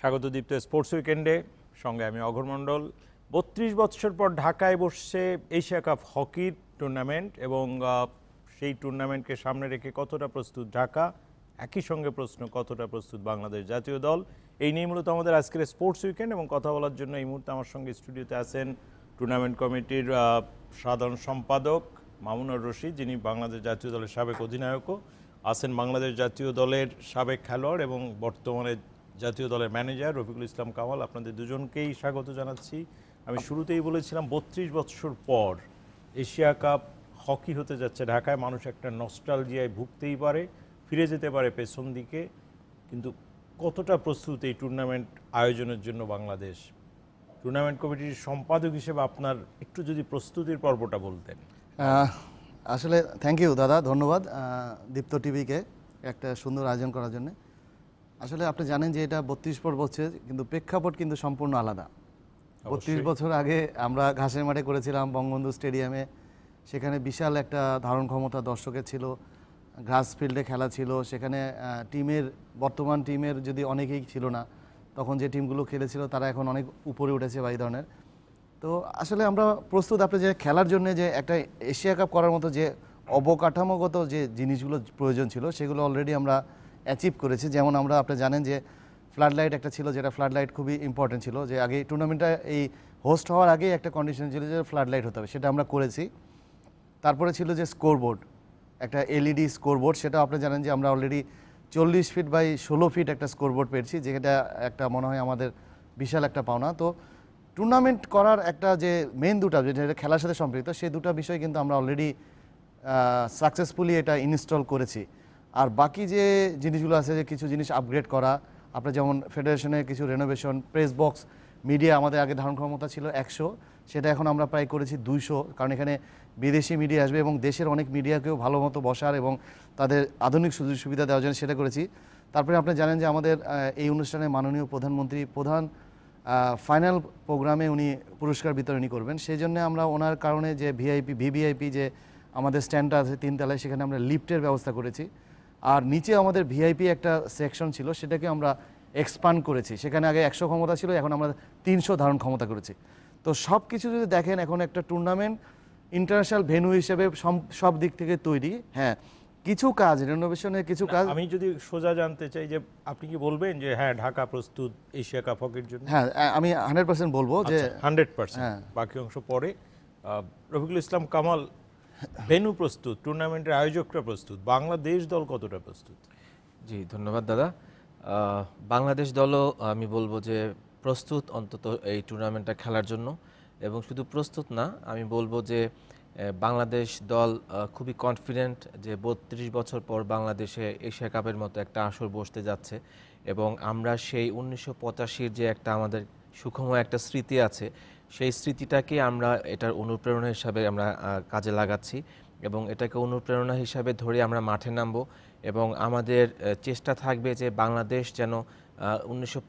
স্বাগত দীপ্ত স্পোর্টস উইকেন্ডে সঙ্গে আমি অঘর বত্রিশ বছর পর ঢাকায় বসছে এশিয়া কাপ হকির টুর্নামেন্ট এবং সেই টুর্নামেন্টকে সামনে রেখে কতটা প্রস্তুত ঢাকা একই সঙ্গে প্রশ্ন কতটা প্রস্তুত বাংলাদেশ জাতীয় দল এই নিয়ে মূলত আমাদের আজকের স্পোর্টস উইকেন্ড এবং কথা বলার জন্য এই মুহূর্তে আমার সঙ্গে স্টুডিওতে আছেন টুর্নামেন্ট কমিটির সাধারণ সম্পাদক মামুনুর রশিদ যিনি বাংলাদেশ জাতীয় দলের সাবেক অধিনায়কও আছেন বাংলাদেশ জাতীয় দলের সাবেক খেলোয়াড় এবং বর্তমানে জাতীয় দলের ম্যানেজার রফিকুল ইসলাম কামাল আপনাদের দুজনকেই স্বাগত জানাচ্ছি আমি শুরুতেই বলেছিলাম বত্রিশ বৎসর পর এশিয়া কাপ হকি হতে যাচ্ছে ঢাকায় মানুষ একটা নস্টালজিয়ায় ভুগতেই পারে ফিরে যেতে পারে পেছন দিকে কিন্তু কতটা প্রস্তুত এই টুর্নামেন্ট আয়োজনের জন্য বাংলাদেশ টুর্নামেন্ট কমিটির সম্পাদক হিসেবে আপনার একটু যদি প্রস্তুতির পর্বটা বলতেন আসলে থ্যাংক ইউ দাদা ধন্যবাদ দীপ্ত টিভিকে একটা সুন্দর আয়োজন করার জন্য আসলে আপনি জানেন যে এটা বত্রিশ পর বলছে কিন্তু প্রেক্ষাপট কিন্তু সম্পূর্ণ আলাদা বত্রিশ বছর আগে আমরা ঘাসের মাঠে করেছিলাম বঙ্গবন্ধু স্টেডিয়ামে সেখানে বিশাল একটা ধারণ ক্ষমতা দর্শকের ছিল ঘাস ফিল্ডে খেলা ছিল সেখানে টিমের বর্তমান টিমের যদি অনেকেই ছিল না তখন যে টিমগুলো খেলেছিল তারা এখন অনেক উপরে উঠেছে বা এই ধরনের তো আসলে আমরা প্রস্তুত আপনি যে খেলার জন্য যে একটা এশিয়া কাপ করার মতো যে অবকাঠামোগত যে জিনিসগুলো প্রয়োজন ছিল সেগুলো অলরেডি আমরা অ্যাচিভ করেছি যেমন আমরা আপনি জানেন যে ফ্লাড লাইট একটা ছিল যেটা ফ্লাড লাইট খুবই ইম্পর্টেন্ট ছিল যে আগে টুর্নামেন্টটা এই হোস্ট হওয়ার আগেই একটা কন্ডিশন ছিল যে ফ্লাড লাইট হতে হবে সেটা আমরা করেছি তারপরে ছিল যে স্কোরবোর্ড একটা এলইডি স্কোরবোর্ড e সেটা আপনি জানেন যে আমরা অলরেডি চল্লিশ ফিট বাই ষোলো ফিট একটা স্কোরবোর্ড পেয়েছি যেটা একটা মনে হয় আমাদের বিশাল একটা পাওনা তো টুর্নামেন্ট করার একটা যে মেন দুটা যেটা খেলার সাথে সম্পৃক্ত সেই দুটো বিষয় কিন্তু আমরা অলরেডি সাকসেসফুলি এটা ইনস্টল করেছি আর বাকি যে জিনিসগুলো আছে যে কিছু জিনিস আপগ্রেড করা আপনার যেমন ফেডারেশনে কিছু রেনোভেশন প্রেস বক্স মিডিয়া আমাদের আগে ধারণ ক্ষমতা ছিল একশো সেটা এখন আমরা প্রায় করেছি দুইশো কারণ এখানে বিদেশি মিডিয়া আসবে এবং দেশের অনেক মিডিয়াকেও ভালো মতো বসার এবং তাদের আধুনিক সুযোগ সুবিধা দেওয়ার জন্য সেটা করেছি তারপরে আপনি জানেন যে আমাদের এই অনুষ্ঠানে মাননীয় প্রধানমন্ত্রী প্রধান ফাইনাল প্রোগ্রামে উনি পুরস্কার বিতরণী করবেন সেই জন্য আমরা ওনার কারণে যে ভিআইপি ভিভিআইপি যে আমাদের স্ট্যান্ডটা আছে তিনতলায় সেখানে আমরা লিফটের ব্যবস্থা করেছি আর নিচে আমাদের ভিআইপি একটা সেকশন ছিল সেটাকে আমরা এক্সপান্ড করেছি সেখানে আগে একশো ক্ষমতা ছিল এখন আমরা তিনশো ধারণ ক্ষমতা করেছি তো সব কিছু যদি দেখেন এখন একটা টুর্নামেন্ট ইন্টারন্যাশনাল ভেনু হিসেবে সব দিক থেকে তৈরি হ্যাঁ কিছু কাজ রেনোভেশনের কিছু কাজ আমি যদি সোজা জানতে চাই যে আপনি কি বলবেন যে হ্যাঁ ঢাকা প্রস্তুত এশিয়া কাপ হকের জন্য হ্যাঁ আমি হান্ড্রেড পার্সেন্ট বলবো যে আচ্ছা, হান্ড্রেড হ্যাঁ। পার্সেন্ট বাকি অংশ পরে রফিকুল ইসলাম কামাল ভেনু প্রস্তুত টুর্নামেন্টের আয়োজকরা প্রস্তুত বাংলাদেশ দল কতটা প্রস্তুত জি ধন্যবাদ দাদা বাংলাদেশ দলও আমি বলবো যে প্রস্তুত অন্তত এই টুর্নামেন্টটা খেলার জন্য এবং শুধু প্রস্তুত না আমি বলবো যে বাংলাদেশ দল খুবই কনফিডেন্ট যে বত্রিশ বছর পর বাংলাদেশে এশিয়া কাপের মতো একটা আসর বসতে যাচ্ছে এবং আমরা সেই উনিশশো পঁচাশির যে একটা আমাদের সুখময় একটা স্মৃতি আছে সেই স্মৃতিটাকে আমরা এটার অনুপ্রেরণা হিসাবে আমরা কাজে লাগাচ্ছি এবং এটাকে অনুপ্রেরণা হিসাবে ধরে আমরা মাঠে নামব এবং আমাদের চেষ্টা থাকবে যে বাংলাদেশ যেন উনিশশো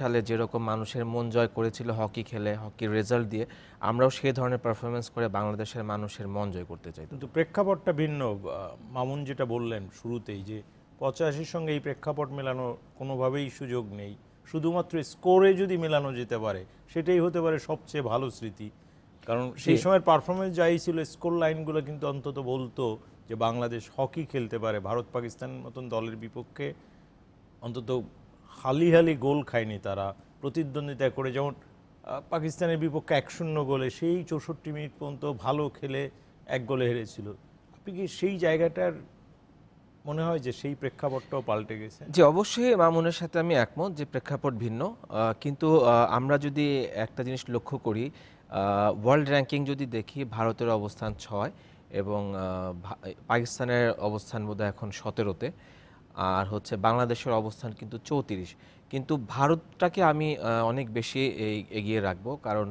সালে যেরকম মানুষের মন জয় করেছিল হকি খেলে হকির রেজাল্ট দিয়ে আমরাও সেই ধরনের পারফরমেন্স করে বাংলাদেশের মানুষের মন জয় করতে চাই কিন্তু প্রেক্ষাপটটা ভিন্ন মামুন যেটা বললেন শুরুতেই যে পঁচাশির সঙ্গে এই প্রেক্ষাপট মেলানোর কোনোভাবেই সুযোগ নেই শুধুমাত্র স্কোরে যদি মেলানো যেতে পারে সেটাই হতে পারে সবচেয়ে ভালো স্মৃতি কারণ সেই সময়ের পারফরমেন্স যাই ছিল স্কোর লাইনগুলো কিন্তু অন্তত বলতো যে বাংলাদেশ হকি খেলতে পারে ভারত পাকিস্তান মতন দলের বিপক্ষে অন্তত হালি হালি গোল খায়নি তারা প্রতিদ্বন্দ্বিতা করে যেমন পাকিস্তানের বিপক্ষে এক শূন্য গোলে সেই চৌষট্টি মিনিট পর্যন্ত ভালো খেলে এক গোলে হেরেছিল আপনি কি সেই জায়গাটার মনে হয় যে সেই প্রেক্ষাপটটাও পাল্টে গেছে যে অবশ্যই মামুনের সাথে আমি একমত যে প্রেক্ষাপট ভিন্ন কিন্তু আমরা যদি একটা জিনিস লক্ষ্য করি ওয়ার্ল্ড র্যাঙ্কিং যদি দেখি ভারতের অবস্থান ছয় এবং পাকিস্তানের অবস্থান বোধহয় এখন সতেরোতে আর হচ্ছে বাংলাদেশের অবস্থান কিন্তু চৌত্রিশ কিন্তু ভারতটাকে আমি অনেক বেশি এগিয়ে রাখবো কারণ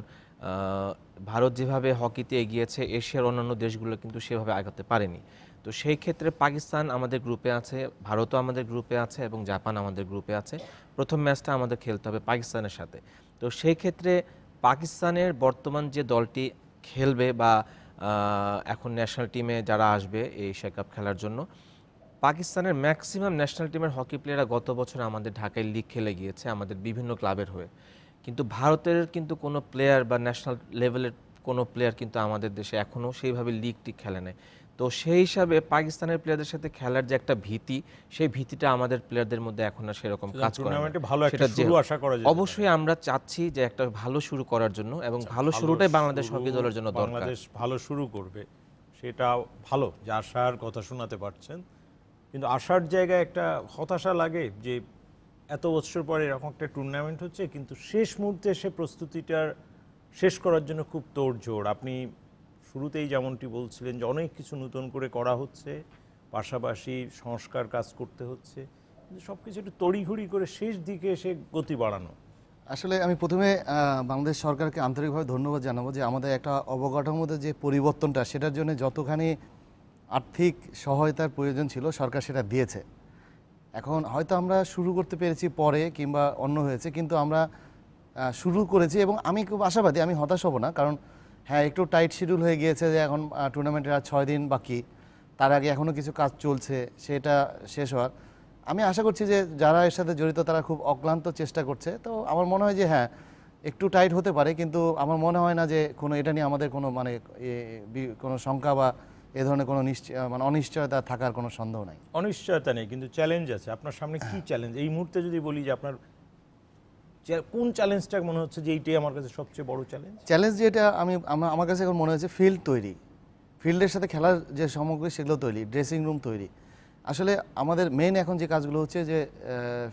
ভারত যেভাবে হকিতে এগিয়েছে এশিয়ার অন্যান্য দেশগুলো কিন্তু সেভাবে আগাতে পারেনি তো সেই ক্ষেত্রে পাকিস্তান আমাদের গ্রুপে আছে ভারতও আমাদের গ্রুপে আছে এবং জাপান আমাদের গ্রুপে আছে প্রথম ম্যাচটা আমাদের খেলতে হবে পাকিস্তানের সাথে তো সেই ক্ষেত্রে পাকিস্তানের বর্তমান যে দলটি খেলবে বা এখন ন্যাশনাল টিমে যারা আসবে এই এশিয়া কাপ খেলার জন্য পাকিস্তানের ম্যাক্সিমাম ন্যাশনাল টিমের হকি প্লেয়াররা গত বছর আমাদের ঢাকায় লিগ খেলে গিয়েছে আমাদের বিভিন্ন ক্লাবের হয়ে কিন্তু ভারতের কিন্তু কোনো প্লেয়ার বা ন্যাশনাল লেভেলের কোনো প্লেয়ার কিন্তু আমাদের দেশে এখনও সেইভাবে লিগটি খেলে নেয় তো সেই হিসাবে পাকিস্তানের প্লেয়ারদের সাথে খেলার যে একটা ভীতি সেই ভীতিটা আমাদের প্লেয়ারদের মধ্যে এখন আর সেরকম কাজ করে অবশ্যই আমরা চাচ্ছি যে একটা ভালো শুরু করার জন্য এবং আচ্ছা, ভালো শুরুটাই বাংলাদেশ হকি দলের জন্য দরকার বাংলাদেশ ভালো শুরু করবে সেটা ভালো যে আশার কথা শোনাতে পারছেন কিন্তু আশার জায়গায় একটা হতাশা লাগে যে এত বছর পরে এরকম একটা টুর্নামেন্ট হচ্ছে কিন্তু শেষ মুহূর্তে এসে প্রস্তুতিটার শেষ করার জন্য খুব তোড়জোড় আপনি শুরুতেই যেমনটি বলছিলেন যে অনেক কিছু নতুন করে করা হচ্ছে পাশাপাশি সংস্কার কাজ করতে হচ্ছে কিন্তু সব কিছু একটু তড়িঘড়ি করে শেষ দিকে এসে গতি বাড়ানো আসলে আমি প্রথমে বাংলাদেশ সরকারকে আন্তরিকভাবে ধন্যবাদ জানাবো যে আমাদের একটা অবকাঠামোতে যে পরিবর্তনটা সেটার জন্য যতখানি আর্থিক সহায়তার প্রয়োজন ছিল সরকার সেটা দিয়েছে এখন হয়তো আমরা শুরু করতে পেরেছি পরে কিংবা অন্য হয়েছে কিন্তু আমরা শুরু করেছি এবং আমি খুব আশাবাদী আমি হতাশ হব না কারণ হ্যাঁ একটু টাইট শিডিউল হয়ে গিয়েছে যে এখন টুর্নামেন্টের আর ছয় দিন বাকি তার আগে এখনও কিছু কাজ চলছে সেটা শেষ হওয়ার আমি আশা করছি যে যারা এর সাথে জড়িত তারা খুব অক্লান্ত চেষ্টা করছে তো আমার মনে হয় যে হ্যাঁ একটু টাইট হতে পারে কিন্তু আমার মনে হয় না যে কোনো এটা নিয়ে আমাদের কোনো মানে কোনো শঙ্কা বা এ ধরনের কোনো নিশ্চয় মানে অনিশ্চয়তা থাকার কোনো সন্দেহ নাই অনিশ্চয়তা নেই কিন্তু চ্যালেঞ্জ আছে আপনার সামনে কি চ্যালেঞ্জ এই মুহূর্তে যদি বলি যে আপনার কোন চ্যালেঞ্জটা মনে হচ্ছে যে এইটাই আমার কাছে সবচেয়ে বড় চ্যালেঞ্জ চ্যালেঞ্জ যেটা আমি আমার কাছে এখন মনে হয়েছে ফিল্ড তৈরি ফিল্ডের সাথে খেলার যে সামগ্রী সেগুলো তৈরি ড্রেসিং রুম তৈরি আসলে আমাদের মেইন এখন যে কাজগুলো হচ্ছে যে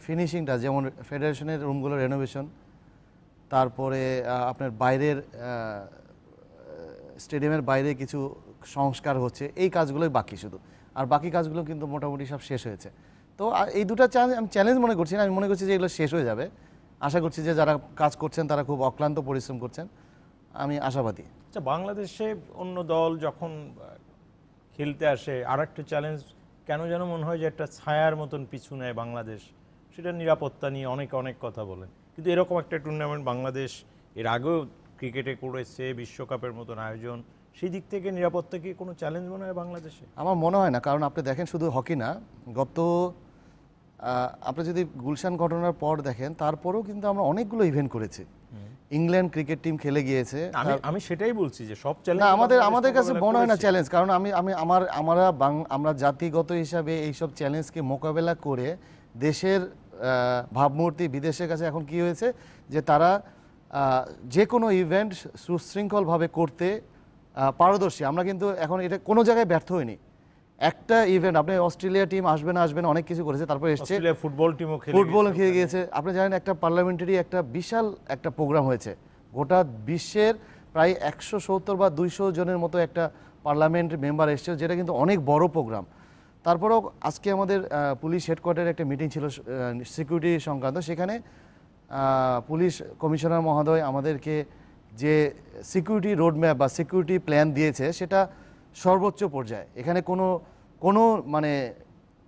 ফিনিশিংটা যেমন ফেডারেশনের রুমগুলো রেনোভেশন তারপরে আপনার বাইরের স্টেডিয়ামের বাইরে কিছু সংস্কার হচ্ছে এই কাজগুলোই বাকি শুধু আর বাকি কাজগুলো কিন্তু মোটামুটি সব শেষ হয়েছে তো এই দুটা চ্যালেঞ্জ আমি চ্যালেঞ্জ মনে করছি না আমি মনে করছি যে এগুলো শেষ হয়ে যাবে আশা করছি যে যারা কাজ করছেন তারা খুব অক্লান্ত পরিশ্রম করছেন আমি আশাবাদী আচ্ছা বাংলাদেশে অন্য দল যখন খেলতে আসে আর একটা চ্যালেঞ্জ কেন যেন মনে হয় যে একটা ছায়ার মতন পিছু নেয় বাংলাদেশ সেটা নিরাপত্তা নিয়ে অনেক অনেক কথা বলেন কিন্তু এরকম একটা টুর্নামেন্ট বাংলাদেশ এর আগেও ক্রিকেটে করেছে বিশ্বকাপের মতন আয়োজন সেই দিক থেকে নিরাপত্তা কি কোনো চ্যালেঞ্জ মনে হয় বাংলাদেশে আমার মনে হয় না কারণ আপনি দেখেন শুধু হকি না গত আপনি যদি গুলশান ঘটনার পর দেখেন তারপরেও কিন্তু আমরা অনেকগুলো ইভেন্ট করেছি ইংল্যান্ড ক্রিকেট টিম খেলে গিয়েছে আমি আমি সেটাই বলছি যে সব চ্যালেঞ্জ আমাদের আমাদের কাছে মনে হয় না চ্যালেঞ্জ কারণ আমি আমি আমার আমরা আমরা জাতিগত হিসাবে এই সব চ্যালেঞ্জকে মোকাবেলা করে দেশের ভাবমূর্তি বিদেশের কাছে এখন কি হয়েছে যে তারা যে কোনো ইভেন্ট সুশৃঙ্খলভাবে করতে পারদর্শী আমরা কিন্তু এখন এটা কোনো জায়গায় ব্যর্থ হইনি একটা ইভেন্ট আপনি অস্ট্রেলিয়া টিম আসবে না আসবে না অনেক কিছু করেছে তারপরে এসছে ফুটবল টিমও ফুটবল খেয়ে গিয়েছে আপনি জানেন একটা পার্লামেন্টারি একটা বিশাল একটা প্রোগ্রাম হয়েছে গোটা বিশ্বের প্রায় একশো সত্তর বা দুইশো জনের মতো একটা পার্লামেন্ট মেম্বার এসছে যেটা কিন্তু অনেক বড় প্রোগ্রাম তারপরেও আজকে আমাদের পুলিশ হেডকোয়ার্টারে একটা মিটিং ছিল সিকিউরিটি সংক্রান্ত সেখানে পুলিশ কমিশনার মহোদয় আমাদেরকে যে সিকিউরিটি রোডম্যাপ বা সিকিউরিটি প্ল্যান দিয়েছে সেটা সর্বোচ্চ পর্যায়ে এখানে কোনো কোনো মানে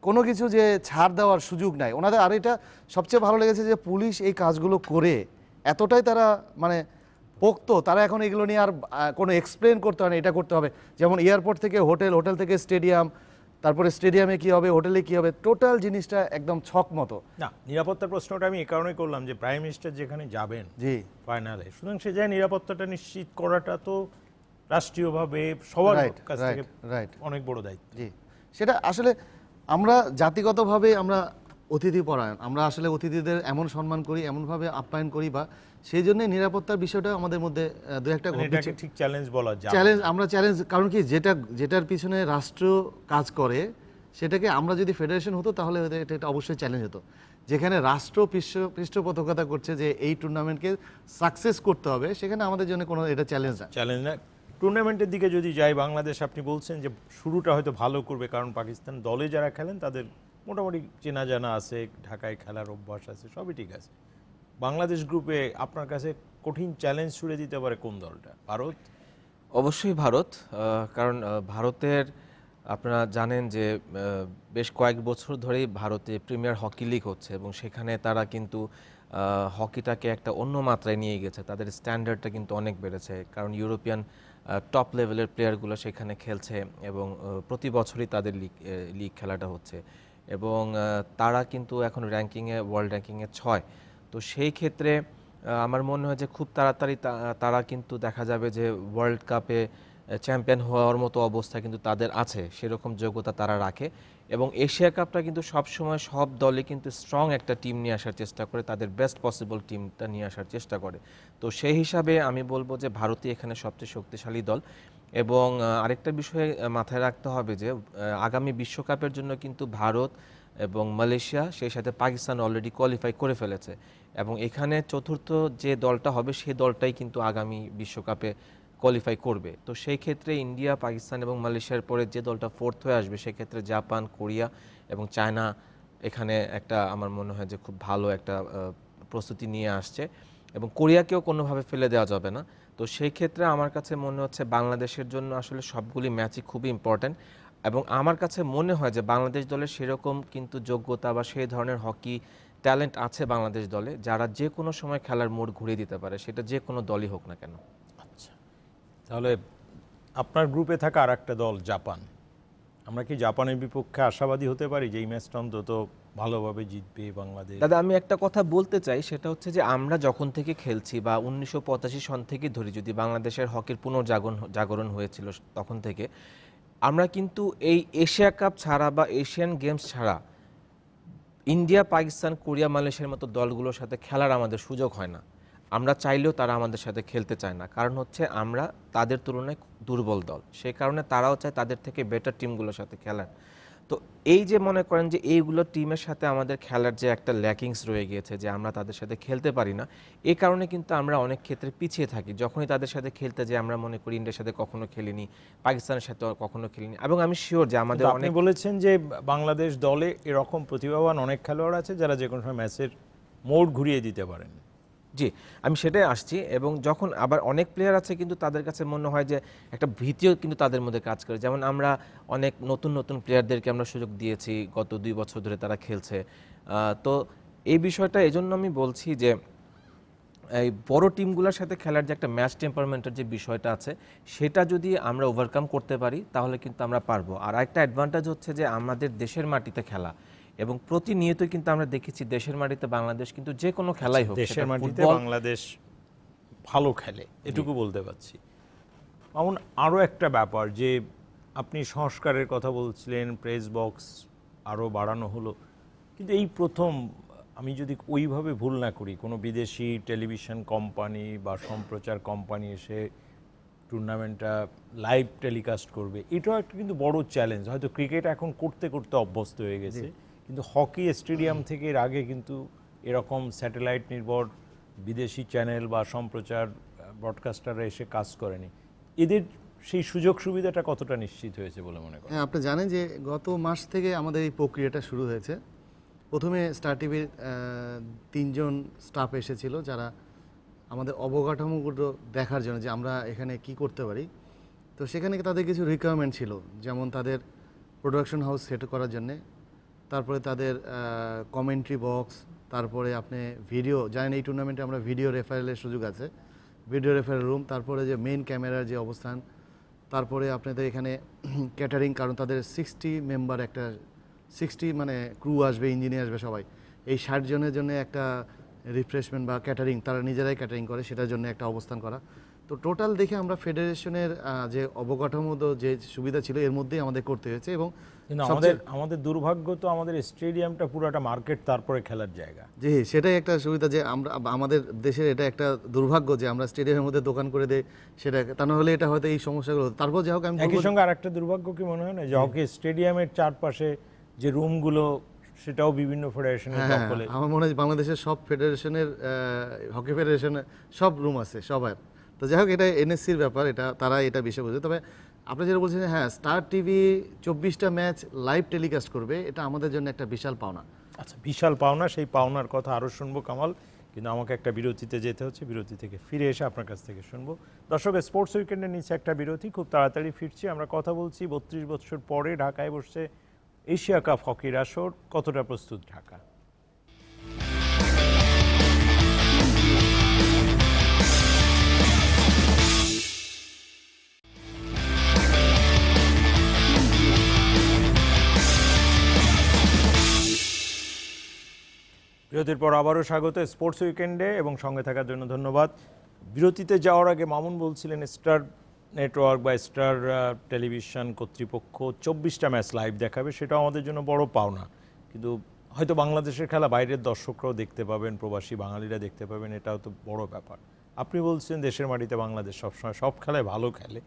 কোনো কিছু যে ছাড় দেওয়ার সুযোগ নাই ওনাদের আর এটা সবচেয়ে ভালো লেগেছে যে পুলিশ এই কাজগুলো করে এতটাই তারা মানে পোক্ত তারা এখন এগুলো নিয়ে আর কোনো এক্সপ্লেন করতে হয় না এটা করতে হবে যেমন এয়ারপোর্ট থেকে হোটেল হোটেল থেকে স্টেডিয়াম তারপরে স্টেডিয়ামে কি হবে হোটেলে কি হবে টোটাল জিনিসটা একদম ছক মতো না নিরাপত্তার প্রশ্নটা আমি এই কারণে করলাম যে প্রাইম মিনিস্টার যেখানে যাবেন জি ফাইনালে সুতরাং সে যায় নিরাপত্তাটা নিশ্চিত করাটা তো রাষ্ট্রীয়ভাবে সবার কাছ থেকে অনেক বড় দায়িত্ব জি সেটা আসলে আমরা জাতিগতভাবে আমরা অতিথি পরায়ণ আমরা আসলে অতিথিদের এমন সম্মান করি এমনভাবে আপ্যায়ন করি বা সেই জন্য নিরাপত্তার বিষয়টা আমাদের মধ্যে দু একটা মানে এটাকে ঠিক চ্যালেঞ্জ বলা যায় চ্যালেঞ্জ আমরা চ্যালেঞ্জ কারণ কি যেটা যেটার পিছনে রাষ্ট্র কাজ করে সেটাকে আমরা যদি ফেডারেশন হতো তাহলে এটা এটা অবশ্যই চ্যালেঞ্জ হতো যেখানে রাষ্ট্র পৃষ্ঠ পৃষ্ঠপোষকতা করছে যে এই টুর্নামেন্টকে সাকসেস করতে হবে সেখানে আমাদের জন্য কোনো এটা চ্যালেঞ্জ না চ্যালেঞ্জ না টুর্নামেন্টের দিকে যদি যাই বাংলাদেশ আপনি বলছেন যে শুরুটা হয়তো ভালো করবে কারণ পাকিস্তান দলে যারা খেলেন তাদের মোটামুটি চেনা জানা আছে ঢাকায় খেলার অভ্যাস আছে সবই ঠিক আছে বাংলাদেশ গ্রুপে আপনার কাছে কঠিন চ্যালেঞ্জ ছুড়ে দিতে পারে কোন দলটা ভারত অবশ্যই ভারত কারণ ভারতের আপনারা জানেন যে বেশ কয়েক বছর ধরেই ভারতে প্রিমিয়ার হকি লিগ হচ্ছে এবং সেখানে তারা কিন্তু হকিটাকে একটা অন্য মাত্রায় নিয়ে গেছে তাদের স্ট্যান্ডার্ডটা কিন্তু অনেক বেড়েছে কারণ ইউরোপিয়ান টপ লেভেলের প্লেয়ারগুলো সেখানে খেলছে এবং প্রতি বছরই তাদের লিগ লিগ খেলাটা হচ্ছে এবং তারা কিন্তু এখন র্যাঙ্কিংয়ে ওয়ার্ল্ড র্যাঙ্কিংয়ে ছয় তো সেই ক্ষেত্রে আমার মনে হয় যে খুব তাড়াতাড়ি তারা কিন্তু দেখা যাবে যে ওয়ার্ল্ড কাপে চ্যাম্পিয়ন হওয়ার মতো অবস্থা কিন্তু তাদের আছে সেরকম যোগ্যতা তারা রাখে এবং এশিয়া কাপটা কিন্তু সবসময় সব দলে কিন্তু স্ট্রং একটা টিম নিয়ে আসার চেষ্টা করে তাদের বেস্ট পসিবল টিমটা নিয়ে আসার চেষ্টা করে তো সেই হিসাবে আমি বলবো যে ভারতই এখানে সবচেয়ে শক্তিশালী দল এবং আরেকটা বিষয়ে মাথায় রাখতে হবে যে আগামী বিশ্বকাপের জন্য কিন্তু ভারত এবং মালয়েশিয়া সেই সাথে পাকিস্তান অলরেডি কোয়ালিফাই করে ফেলেছে এবং এখানে চতুর্থ যে দলটা হবে সেই দলটাই কিন্তু আগামী বিশ্বকাপে কোয়ালিফাই করবে তো সেই ক্ষেত্রে ইন্ডিয়া পাকিস্তান এবং মালয়েশিয়ার পরে যে দলটা ফোর্থ হয়ে আসবে সেক্ষেত্রে জাপান কোরিয়া এবং চায়না এখানে একটা আমার মনে হয় যে খুব ভালো একটা প্রস্তুতি নিয়ে আসছে এবং কোরিয়াকেও কোনোভাবে ফেলে দেওয়া যাবে না তো সেই ক্ষেত্রে আমার কাছে মনে হচ্ছে বাংলাদেশের জন্য আসলে সবগুলি ম্যাচই খুবই ইম্পর্ট্যান্ট এবং আমার কাছে মনে হয় যে বাংলাদেশ দলের সেরকম কিন্তু যোগ্যতা বা সেই ধরনের হকি ট্যালেন্ট আছে বাংলাদেশ দলে যারা যে কোনো সময় খেলার মোড় ঘুরিয়ে দিতে পারে সেটা যে কোনো দলই হোক না কেন আচ্ছা তাহলে আপনার গ্রুপে থাকা আর একটা দল জাপান আমরা কি জাপানের বিপক্ষে আশাবাদী হতে পারি যে এই ম্যাচটা অন্তত ভালোভাবে জিতবে বাংলাদেশ দাদা আমি একটা কথা বলতে চাই সেটা হচ্ছে যে আমরা যখন থেকে খেলছি বা উনিশশো সন থেকে ধরি যদি বাংলাদেশের হকির পুনর্জাগরণ জাগরণ হয়েছিল তখন থেকে আমরা কিন্তু এই এশিয়া কাপ ছাড়া বা এশিয়ান গেমস ছাড়া ইন্ডিয়া পাকিস্তান কোরিয়া মালয়েশিয়ার মতো দলগুলোর সাথে খেলার আমাদের সুযোগ হয় না আমরা চাইলেও তারা আমাদের সাথে খেলতে চায় না কারণ হচ্ছে আমরা তাদের তুলনায় দুর্বল দল সে কারণে তারাও চায় তাদের থেকে বেটার টিমগুলোর সাথে খেলার তো এই যে মনে করেন যে এইগুলো টিমের সাথে আমাদের খেলার যে একটা ল্যাকিংস রয়ে গিয়েছে যে আমরা তাদের সাথে খেলতে পারি না এ কারণে কিন্তু আমরা অনেক ক্ষেত্রে পিছিয়ে থাকি যখনই তাদের সাথে খেলতে যে আমরা মনে করি ইন্ডিয়ার সাথে কখনো খেলিনি পাকিস্তানের সাথে কখনো খেলিনি এবং আমি শিওর যে আমাদের অনেক বলেছেন যে বাংলাদেশ দলে এরকম প্রতিভাবান অনেক খেলোয়াড় আছে যারা যে কোনো সময় ম্যাচের মোড় ঘুরিয়ে দিতে পারেন জি আমি সেটাই আসছি এবং যখন আবার অনেক প্লেয়ার আছে কিন্তু তাদের কাছে মনে হয় যে একটা ভীতিও কিন্তু তাদের মধ্যে কাজ করে যেমন আমরা অনেক নতুন নতুন প্লেয়ারদেরকে আমরা সুযোগ দিয়েছি গত দুই বছর ধরে তারা খেলছে তো এই বিষয়টা জন্য আমি বলছি যে এই বড় টিমগুলোর সাথে খেলার যে একটা ম্যাচ টেম্পারমেন্টের যে বিষয়টা আছে সেটা যদি আমরা ওভারকাম করতে পারি তাহলে কিন্তু আমরা পারবো আর একটা অ্যাডভান্টেজ হচ্ছে যে আমাদের দেশের মাটিতে খেলা এবং প্রতিনিয়তই কিন্তু আমরা দেখেছি দেশের মাটিতে বাংলাদেশ কিন্তু যে কোনো আচ্ছা, খেলাই হোক দেশের মাটিতে বাংলাদেশ ভালো খেলে এটুকু বলতে পারছি এমন আরও একটা ব্যাপার যে আপনি সংস্কারের কথা বলছিলেন প্রেস বক্স আরও বাড়ানো হলো কিন্তু এই প্রথম আমি যদি ওইভাবে ভুল না করি কোনো বিদেশি টেলিভিশন কোম্পানি বা সম্প্রচার কোম্পানি এসে টুর্নামেন্টটা লাইভ টেলিকাস্ট করবে এটাও একটা কিন্তু বড় চ্যালেঞ্জ হয়তো ক্রিকেট এখন করতে করতে অভ্যস্ত হয়ে গেছে কিন্তু হকি স্টেডিয়াম থেকে এর আগে কিন্তু এরকম স্যাটেলাইট নির্ভর বিদেশি চ্যানেল বা সম্প্রচার ব্রডকাস্টাররা এসে কাজ করেনি এদের সেই সুযোগ সুবিধাটা কতটা নিশ্চিত হয়েছে বলে মনে করেন হ্যাঁ, আপনি জানেন যে গত মাস থেকে আমাদের এই প্রক্রিয়াটা শুরু হয়েছে প্রথমে স্টার টিভির তিনজন স্টাফ এসেছিল যারা আমাদের অবকাঠামোগুলো দেখার জন্য যে আমরা এখানে কি করতে পারি তো সেখানে তাদের কিছু রিকোয়ারমেন্ট ছিল যেমন তাদের প্রোডাকশন হাউস সেট করার জন্যে তারপরে তাদের কমেন্ট্রি বক্স তারপরে আপনি ভিডিও জানেন এই টুর্নামেন্টে আমরা ভিডিও রেফারেলের সুযোগ আছে ভিডিও রেফারেল রুম তারপরে যে মেন ক্যামেরার যে অবস্থান তারপরে আপনাদের এখানে ক্যাটারিং কারণ তাদের সিক্সটি মেম্বার একটা সিক্সটি মানে ক্রু আসবে ইঞ্জিনিয়ার আসবে সবাই এই ষাট জনের জন্য একটা রিফ্রেশমেন্ট বা ক্যাটারিং তারা নিজেরাই ক্যাটারিং করে সেটার জন্য একটা অবস্থান করা তো টোটাল দেখে আমরা ফেডারেশনের যে অবকাঠামো যে সুবিধা ছিল এর মধ্যেই আমাদের করতে হয়েছে এবং কিন্তু আমাদের আমাদের দুর্ভাগ্য তো আমাদের স্টেডিয়ামটা পুরোটা মার্কেট তারপরে খেলার জায়গা জি সেটাই একটা সুবিধা যে আমরা আমাদের দেশের এটা একটা দুর্ভাগ্য যে আমরা স্টেডিয়ামের মধ্যে দোকান করে দেই সেটা তা না হলে এটা হয়তো এই সমস্যাগুলো তারপর যাই হোক আমি একই সঙ্গে আর একটা দুর্ভাগ্য কি মনে হয় না যে হকি স্টেডিয়ামের চারপাশে যে রুমগুলো সেটাও বিভিন্ন ফেডারেশনের হ্যাঁ, দখলে হ্যাঁ, হ্যাঁ, আমার মনে হয় বাংলাদেশের সব ফেডারেশনের হকি ফেডারেশনের সব রুম আছে সবার তো যাই হোক এটা এনএসসির ব্যাপার এটা তারা এটা বিষয় বুঝে তবে আপনি যেটা বলছেন হ্যাঁ স্টার টিভি চব্বিশটা ম্যাচ লাইভ টেলিকাস্ট করবে এটা আমাদের জন্য একটা বিশাল পাওনা আচ্ছা বিশাল পাওনা সেই পাওনার কথা আরও শুনবো কামাল কিন্তু আমাকে একটা বিরতিতে যেতে হচ্ছে বিরতি থেকে ফিরে এসে আপনার কাছ থেকে শুনবো দর্শক স্পোর্টস উইকেন্ডের নিচে একটা বিরতি খুব তাড়াতাড়ি ফিরছি আমরা কথা বলছি বত্রিশ বছর পরে ঢাকায় বসছে এশিয়া কাপ হকির আসর কতটা প্রস্তুত ঢাকা বিরতির পর আবারও স্বাগত স্পোর্টস উইকেন্ডে এবং সঙ্গে থাকার জন্য ধন্যবাদ বিরতিতে যাওয়ার আগে মামুন বলছিলেন স্টার নেটওয়ার্ক বা স্টার টেলিভিশন কর্তৃপক্ষ চব্বিশটা ম্যাচ লাইভ দেখাবে সেটা আমাদের জন্য বড় পাওনা কিন্তু হয়তো বাংলাদেশের খেলা বাইরের দর্শকরাও দেখতে পাবেন প্রবাসী বাঙালিরা দেখতে পাবেন এটাও তো বড় ব্যাপার আপনি বলছেন দেশের মাটিতে বাংলাদেশ সবসময় সব খেলায় ভালো খেলে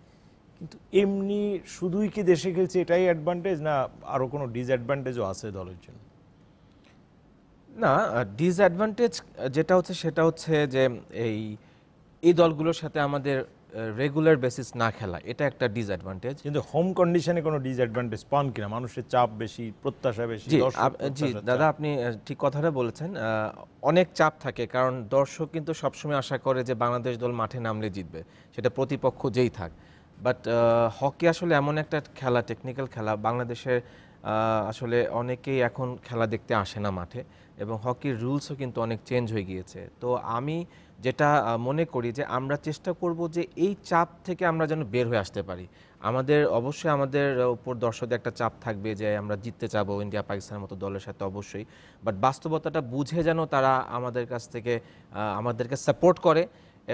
কিন্তু এমনি শুধুই কি দেশে খেলছে এটাই অ্যাডভান্টেজ না আরও কোনো ডিসঅ্যাডভান্টেজও আছে দলের জন্য না ডিসঅ্যাডভান্টেজ যেটা হচ্ছে সেটা হচ্ছে যে এই এই দলগুলোর সাথে আমাদের রেগুলার বেসিস না খেলা এটা একটা ডিসঅ্যাডভান্টেজ কিন্তু হোম কন্ডিশনে কোনো ডিসঅ্যাডভান্টেজ পান কিনা মানুষের চাপ বেশি প্রত্যাশা বেশি জি দাদা আপনি ঠিক কথাটা বলেছেন অনেক চাপ থাকে কারণ দর্শক কিন্তু সবসময় আশা করে যে বাংলাদেশ দল মাঠে নামলে জিতবে সেটা প্রতিপক্ষ যেই থাক বাট হকি আসলে এমন একটা খেলা টেকনিক্যাল খেলা বাংলাদেশের আসলে অনেকেই এখন খেলা দেখতে আসে না মাঠে এবং হকির রুলসও কিন্তু অনেক চেঞ্জ হয়ে গিয়েছে তো আমি যেটা মনে করি যে আমরা চেষ্টা করব যে এই চাপ থেকে আমরা যেন বের হয়ে আসতে পারি আমাদের অবশ্যই আমাদের উপর দর্শকদের একটা চাপ থাকবে যে আমরা জিততে চাব ইন্ডিয়া পাকিস্তানের মতো দলের সাথে অবশ্যই বাট বাস্তবতাটা বুঝে যেন তারা আমাদের কাছ থেকে আমাদেরকে সাপোর্ট করে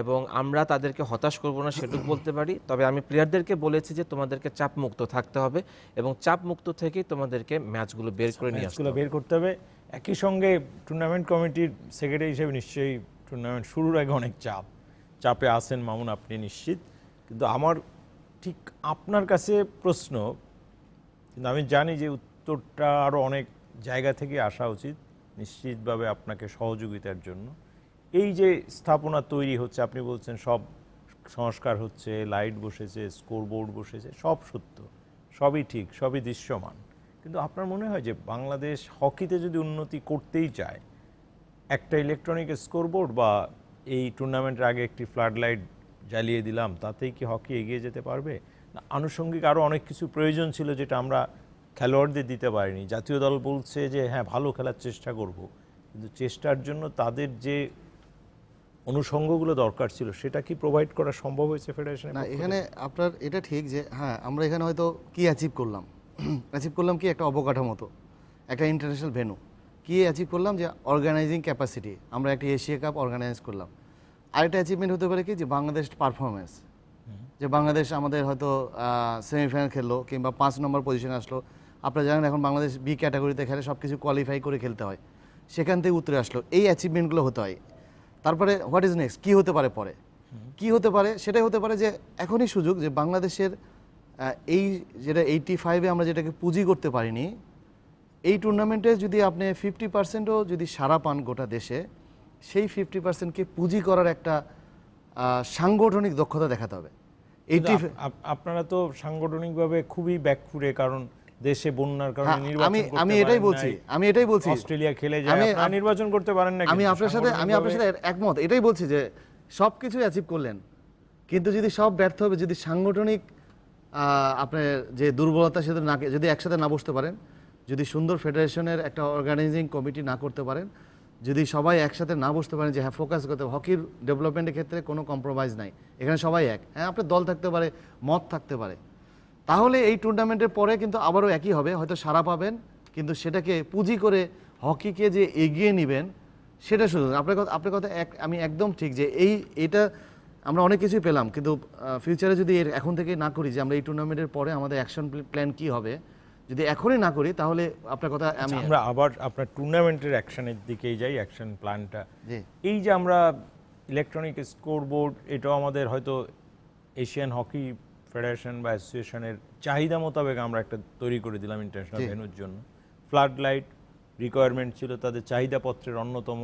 এবং আমরা তাদেরকে হতাশ করব না সেটুকু বলতে পারি তবে আমি প্লেয়ারদেরকে বলেছি যে তোমাদেরকে চাপ মুক্ত থাকতে হবে এবং চাপ মুক্ত থেকেই তোমাদেরকে ম্যাচগুলো বের করে নিয়ে বের করতে হবে একই সঙ্গে টুর্নামেন্ট কমিটির সেক্রেটারি হিসেবে নিশ্চয়ই টুর্নামেন্ট শুরুর আগে অনেক চাপ চাপে আসেন মামুন আপনি নিশ্চিত কিন্তু আমার ঠিক আপনার কাছে প্রশ্ন কিন্তু আমি জানি যে উত্তরটা আরও অনেক জায়গা থেকে আসা উচিত নিশ্চিতভাবে আপনাকে সহযোগিতার জন্য এই যে স্থাপনা তৈরি হচ্ছে আপনি বলছেন সব সংস্কার হচ্ছে লাইট বসেছে স্কোরবোর্ড বসেছে সব সত্য সবই ঠিক সবই দৃশ্যমান কিন্তু আপনার মনে হয় যে বাংলাদেশ হকিতে যদি উন্নতি করতেই চায় একটা ইলেকট্রনিক স্কোরবোর্ড বা এই টুর্নামেন্টের আগে একটি ফ্লাড লাইট জ্বালিয়ে দিলাম তাতেই কি হকি এগিয়ে যেতে পারবে না আনুষঙ্গিক আরও অনেক কিছু প্রয়োজন ছিল যেটা আমরা খেলোয়াড়দের দিতে পারিনি জাতীয় দল বলছে যে হ্যাঁ ভালো খেলার চেষ্টা করব কিন্তু চেষ্টার জন্য তাদের যে অনুষঙ্গগুলো দরকার ছিল সেটা কি প্রোভাইড করা সম্ভব হয়েছে ফেডারেশনে না এখানে আপনার এটা ঠিক যে হ্যাঁ আমরা এখানে হয়তো কি অ্যাচিভ করলাম অ্যাচিভ করলাম কি একটা অবকাঠামতো একটা ইন্টারন্যাশনাল ভেনু কি অ্যাচিভ করলাম যে অর্গানাইজিং ক্যাপাসিটি আমরা একটা এশিয়া কাপ অর্গানাইজ করলাম আরেকটা অ্যাচিভমেন্ট হতে পারে কি যে বাংলাদেশ পারফরমেন্স যে বাংলাদেশ আমাদের হয়তো সেমিফাইনাল খেললো কিংবা পাঁচ নম্বর পজিশন আসলো আপনারা জানেন এখন বাংলাদেশ বি ক্যাটাগরিতে খেলে সব কিছু কোয়ালিফাই করে খেলতে হয় সেখান থেকে উত্তরে আসলো এই অ্যাচিভমেন্টগুলো হতে হয় তারপরে হোয়াট ইজ নেক্সট কী হতে পারে পরে কি হতে পারে সেটাই হতে পারে যে এখনই সুযোগ যে বাংলাদেশের এই যেটা এইটি ফাইভে আমরা যেটাকে পুঁজি করতে পারিনি এই টুর্নামেন্টে যদি আপনি ফিফটি পার্সেন্টও যদি সারা পান গোটা দেশে সেই ফিফটি পার্সেন্টকে পুঁজি করার একটা সাংগঠনিক দক্ষতা দেখাতে হবে এইটি আপনারা তো সাংগঠনিকভাবে খুবই ব্যাকফুরে কারণ দেশে বন্যার কারণে হ্যাঁ, আমি আমি এটাই বলছি আমি এটাই বলছি অস্ট্রেলিয়া খেলে যায় আপনারা নির্বাচন করতে পারেন না আমি আপনার সাথে আমি আপনার সাথে একমত এটাই বলছি যে সব সবকিছু অ্যাচিভ করলেন কিন্তু যদি সব ব্যর্থ হবে যদি সাংগঠনিক আপনার যে দুর্বলতা সেটা না যদি একসাথে না বসতে পারেন যদি সুন্দর ফেডারেশনের একটা অর্গানাইজিং কমিটি না করতে পারেন যদি সবাই একসাথে না বসতে পারেন যে হ্যাঁ ফোকাস করতে হকির ডেভেলপমেন্টের ক্ষেত্রে কোনো কম্প্রোমাইজ নাই এখানে সবাই এক হ্যাঁ আপনার দল থাকতে পারে মত থাকতে পারে তাহলে এই টুর্নামেন্টের পরে কিন্তু আবারও একই হবে হয়তো সারা পাবেন কিন্তু সেটাকে পুঁজি করে হকিকে যে এগিয়ে নেবেন সেটা শুধু আপনার কথা আপনার কথা এক আমি একদম ঠিক যে এই এটা আমরা অনেক কিছুই পেলাম কিন্তু ফিউচারে যদি এর এখন থেকে না করি যে আমরা এই টুর্নামেন্টের পরে আমাদের অ্যাকশন প্ল্যান কি হবে যদি এখনই না করি তাহলে আপনার কথা আমি আচ্ছা, আমরা আবার আপনার টুর্নামেন্টের অ্যাকশনের দিকেই যাই অ্যাকশন প্ল্যানটা এই যে আমরা ইলেকট্রনিক স্কোরবোর্ড এটাও আমাদের হয়তো এশিয়ান হকি ফেডারেশন বা অ্যাসোসিয়েশনের চাহিদা মোতাবেক আমরা একটা তৈরি করে দিলাম ইন্টারন্যাশনাল ভেনুর জন্য ফ্লাড লাইট রিকোয়ারমেন্ট ছিল তাদের চাহিদাপত্রের অন্যতম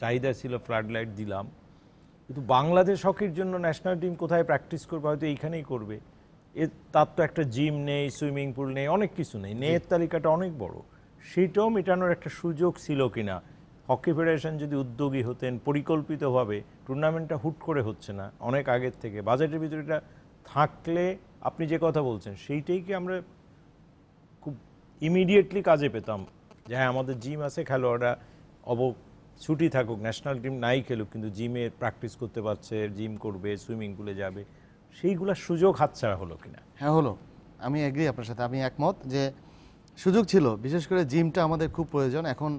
চাহিদা ছিল ফ্লাড লাইট দিলাম কিন্তু বাংলাদেশ হকির জন্য ন্যাশনাল টিম কোথায় প্র্যাকটিস করবে হয়তো এইখানেই করবে এ তার তো একটা জিম নেই সুইমিং পুল নেই অনেক কিছু নেই নেয়ের তালিকাটা অনেক বড় সেটাও মেটানোর একটা সুযোগ ছিল কিনা হকি ফেডারেশন যদি উদ্যোগী হতেন পরিকল্পিতভাবে টুর্নামেন্টটা হুট করে হচ্ছে না অনেক আগের থেকে বাজেটের ভিতরে এটা থাকলে আপনি যে কথা বলছেন সেইটাই কি আমরা খুব ইমিডিয়েটলি কাজে পেতাম যে হ্যাঁ আমাদের জিম আছে খেলোয়াড়রা অব ছুটি থাকুক ন্যাশনাল টিম নাই খেলুক কিন্তু জিমে প্র্যাকটিস করতে পারছে জিম করবে সুইমিং পুলে যাবে সেইগুলা সুযোগ হাতছাড়া হলো কিনা হ্যাঁ হলো আমি এগ্রি আপনার সাথে আমি একমত যে সুযোগ ছিল বিশেষ করে জিমটা আমাদের খুব প্রয়োজন এখন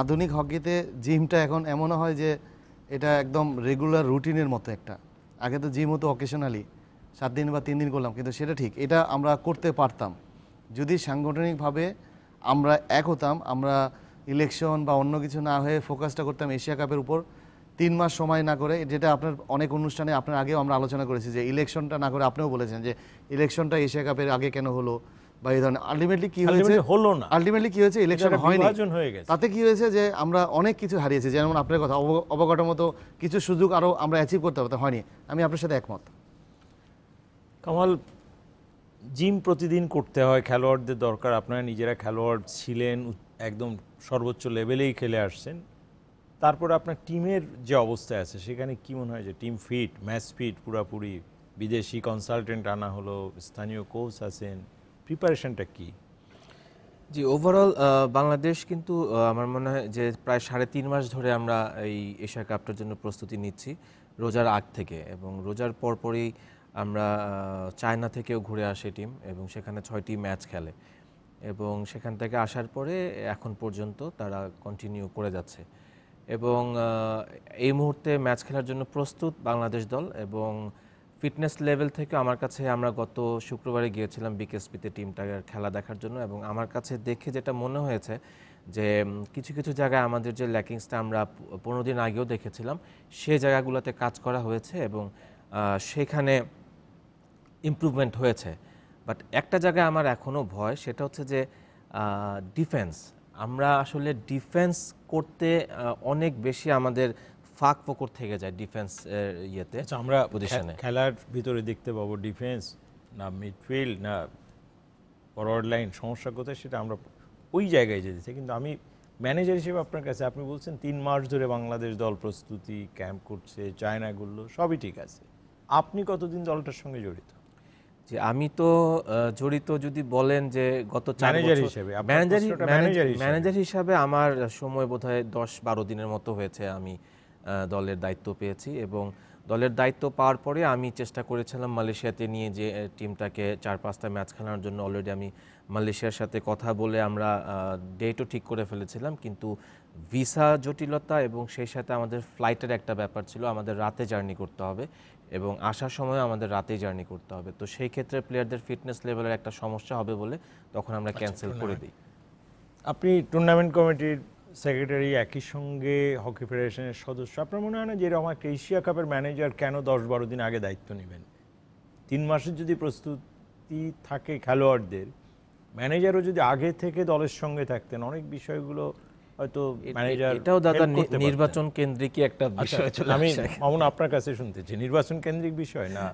আধুনিক হকিতে জিমটা এখন এমনও হয় যে এটা একদম রেগুলার রুটিনের মতো একটা আগে তো জিম হতো অকেশনালি সাত দিন বা তিন দিন করলাম কিন্তু সেটা ঠিক এটা আমরা করতে পারতাম যদি সাংগঠনিকভাবে আমরা এক হতাম আমরা ইলেকশন বা অন্য কিছু না হয়ে ফোকাসটা করতাম এশিয়া কাপের উপর তিন মাস সময় না করে যেটা আপনার অনেক অনুষ্ঠানে আপনার আগেও আমরা আলোচনা করেছি যে ইলেকশনটা না করে আপনিও বলেছেন যে ইলেকশনটা এশিয়া কাপের আগে কেন হলো বা এই ধরনের আলটিমেটলি কি হয়েছে হলো না আলটিমেটলি কি হয়েছে ইলেকশন হয়নি তাতে কি হয়েছে যে আমরা অনেক কিছু হারিয়েছি যেমন আপনার কথা মতো কিছু সুযোগ আরও আমরা অ্যাচিভ করতে পারতাম হয়নি আমি আপনার সাথে একমত কামাল জিম প্রতিদিন করতে হয় খেলোয়াড়দের দরকার আপনারা নিজেরা খেলোয়াড় ছিলেন একদম সর্বোচ্চ লেভেলেই খেলে আসছেন তারপর আপনার টিমের যে অবস্থা আছে সেখানে কি মনে হয় যে টিম ফিট ম্যাচ ফিট পুরাপুরি বিদেশি কনসালটেন্ট আনা হলো স্থানীয় কোচ আছেন প্রিপারেশনটা কী জি ওভারঅল বাংলাদেশ কিন্তু আমার মনে হয় যে প্রায় সাড়ে তিন মাস ধরে আমরা এই এশিয়া কাপটার জন্য প্রস্তুতি নিচ্ছি রোজার আগ থেকে এবং রোজার পরপরই আমরা চায়না থেকেও ঘুরে আসে টিম এবং সেখানে ছয়টি ম্যাচ খেলে এবং সেখান থেকে আসার পরে এখন পর্যন্ত তারা কন্টিনিউ করে যাচ্ছে এবং এই মুহূর্তে ম্যাচ খেলার জন্য প্রস্তুত বাংলাদেশ দল এবং ফিটনেস লেভেল থেকে আমার কাছে আমরা গত শুক্রবারে গিয়েছিলাম বিকেএসপিতে টিমটাকে খেলা দেখার জন্য এবং আমার কাছে দেখে যেটা মনে হয়েছে যে কিছু কিছু জায়গায় আমাদের যে ল্যাকিংসটা আমরা পনেরো দিন আগেও দেখেছিলাম সে জায়গাগুলোতে কাজ করা হয়েছে এবং সেখানে ইম্প্রুভমেন্ট হয়েছে বাট একটা জায়গায় আমার এখনও ভয় সেটা হচ্ছে যে ডিফেন্স আমরা আসলে ডিফেন্স করতে অনেক বেশি আমাদের ফাঁক ফোকর থেকে যায় ডিফেন্স ইয়েতে আচ্ছা, আমরা পজিশনে খেলার ভিতরে দেখতে পাবো ডিফেন্স না মিডফিল্ড না ফরওয়ার্ড লাইন সমস্যা কোথায় সেটা আমরা ওই জায়গায় যেতে চাই কিন্তু আমি ম্যানেজার হিসেবে আপনার কাছে আপনি বলছেন তিন মাস ধরে বাংলাদেশ দল প্রস্তুতি ক্যাম্প করছে চায়নাগুলো সবই ঠিক আছে আপনি কতদিন দলটার সঙ্গে জড়িত আমি তো জড়িত যদি বলেন যে গত ম্যানেজার হিসেবে ম্যানেজার হিসাবে আমার সময় বোধহয় দশ বারো দিনের মতো হয়েছে আমি দলের দায়িত্ব পেয়েছি এবং দলের দায়িত্ব পাওয়ার পরে আমি চেষ্টা করেছিলাম মালয়েশিয়াতে নিয়ে যে টিমটাকে চার পাঁচটা ম্যাচ খেলানোর জন্য অলরেডি আমি মালয়েশিয়ার সাথে কথা বলে আমরা ডেটও ঠিক করে ফেলেছিলাম কিন্তু ভিসা জটিলতা এবং সেই সাথে আমাদের ফ্লাইটের একটা ব্যাপার ছিল আমাদের রাতে জার্নি করতে হবে এবং আসার সময় আমাদের রাতে জার্নি করতে হবে তো সেই ক্ষেত্রে প্লেয়ারদের ফিটনেস লেভেলের একটা সমস্যা হবে বলে তখন আমরা আচ্ছা, ক্যান্সেল করে দিই আপনি টুর্নামেন্ট কমিটির সেক্রেটারি একই সঙ্গে হকি ফেডারেশনের সদস্য আপনার মনে হয় না যে এরকম একটা এশিয়া কাপের ম্যানেজার কেন দশ বারো দিন আগে দায়িত্ব নেবেন তিন মাসের যদি প্রস্তুতি থাকে খেলোয়াড়দের ম্যানেজারও যদি আগে থেকে দলের সঙ্গে থাকতেন অনেক বিষয়গুলো হয়তো ম্যানেজার এটাও দাদা নির্বাচন কেন্দ্রিক একটা আচ্ছা, বিষয় আচ্ছা, আমি আচ্ছা। মামুন আপনার কাছে শুনতেছি নির্বাচন কেন্দ্রিক বিষয় না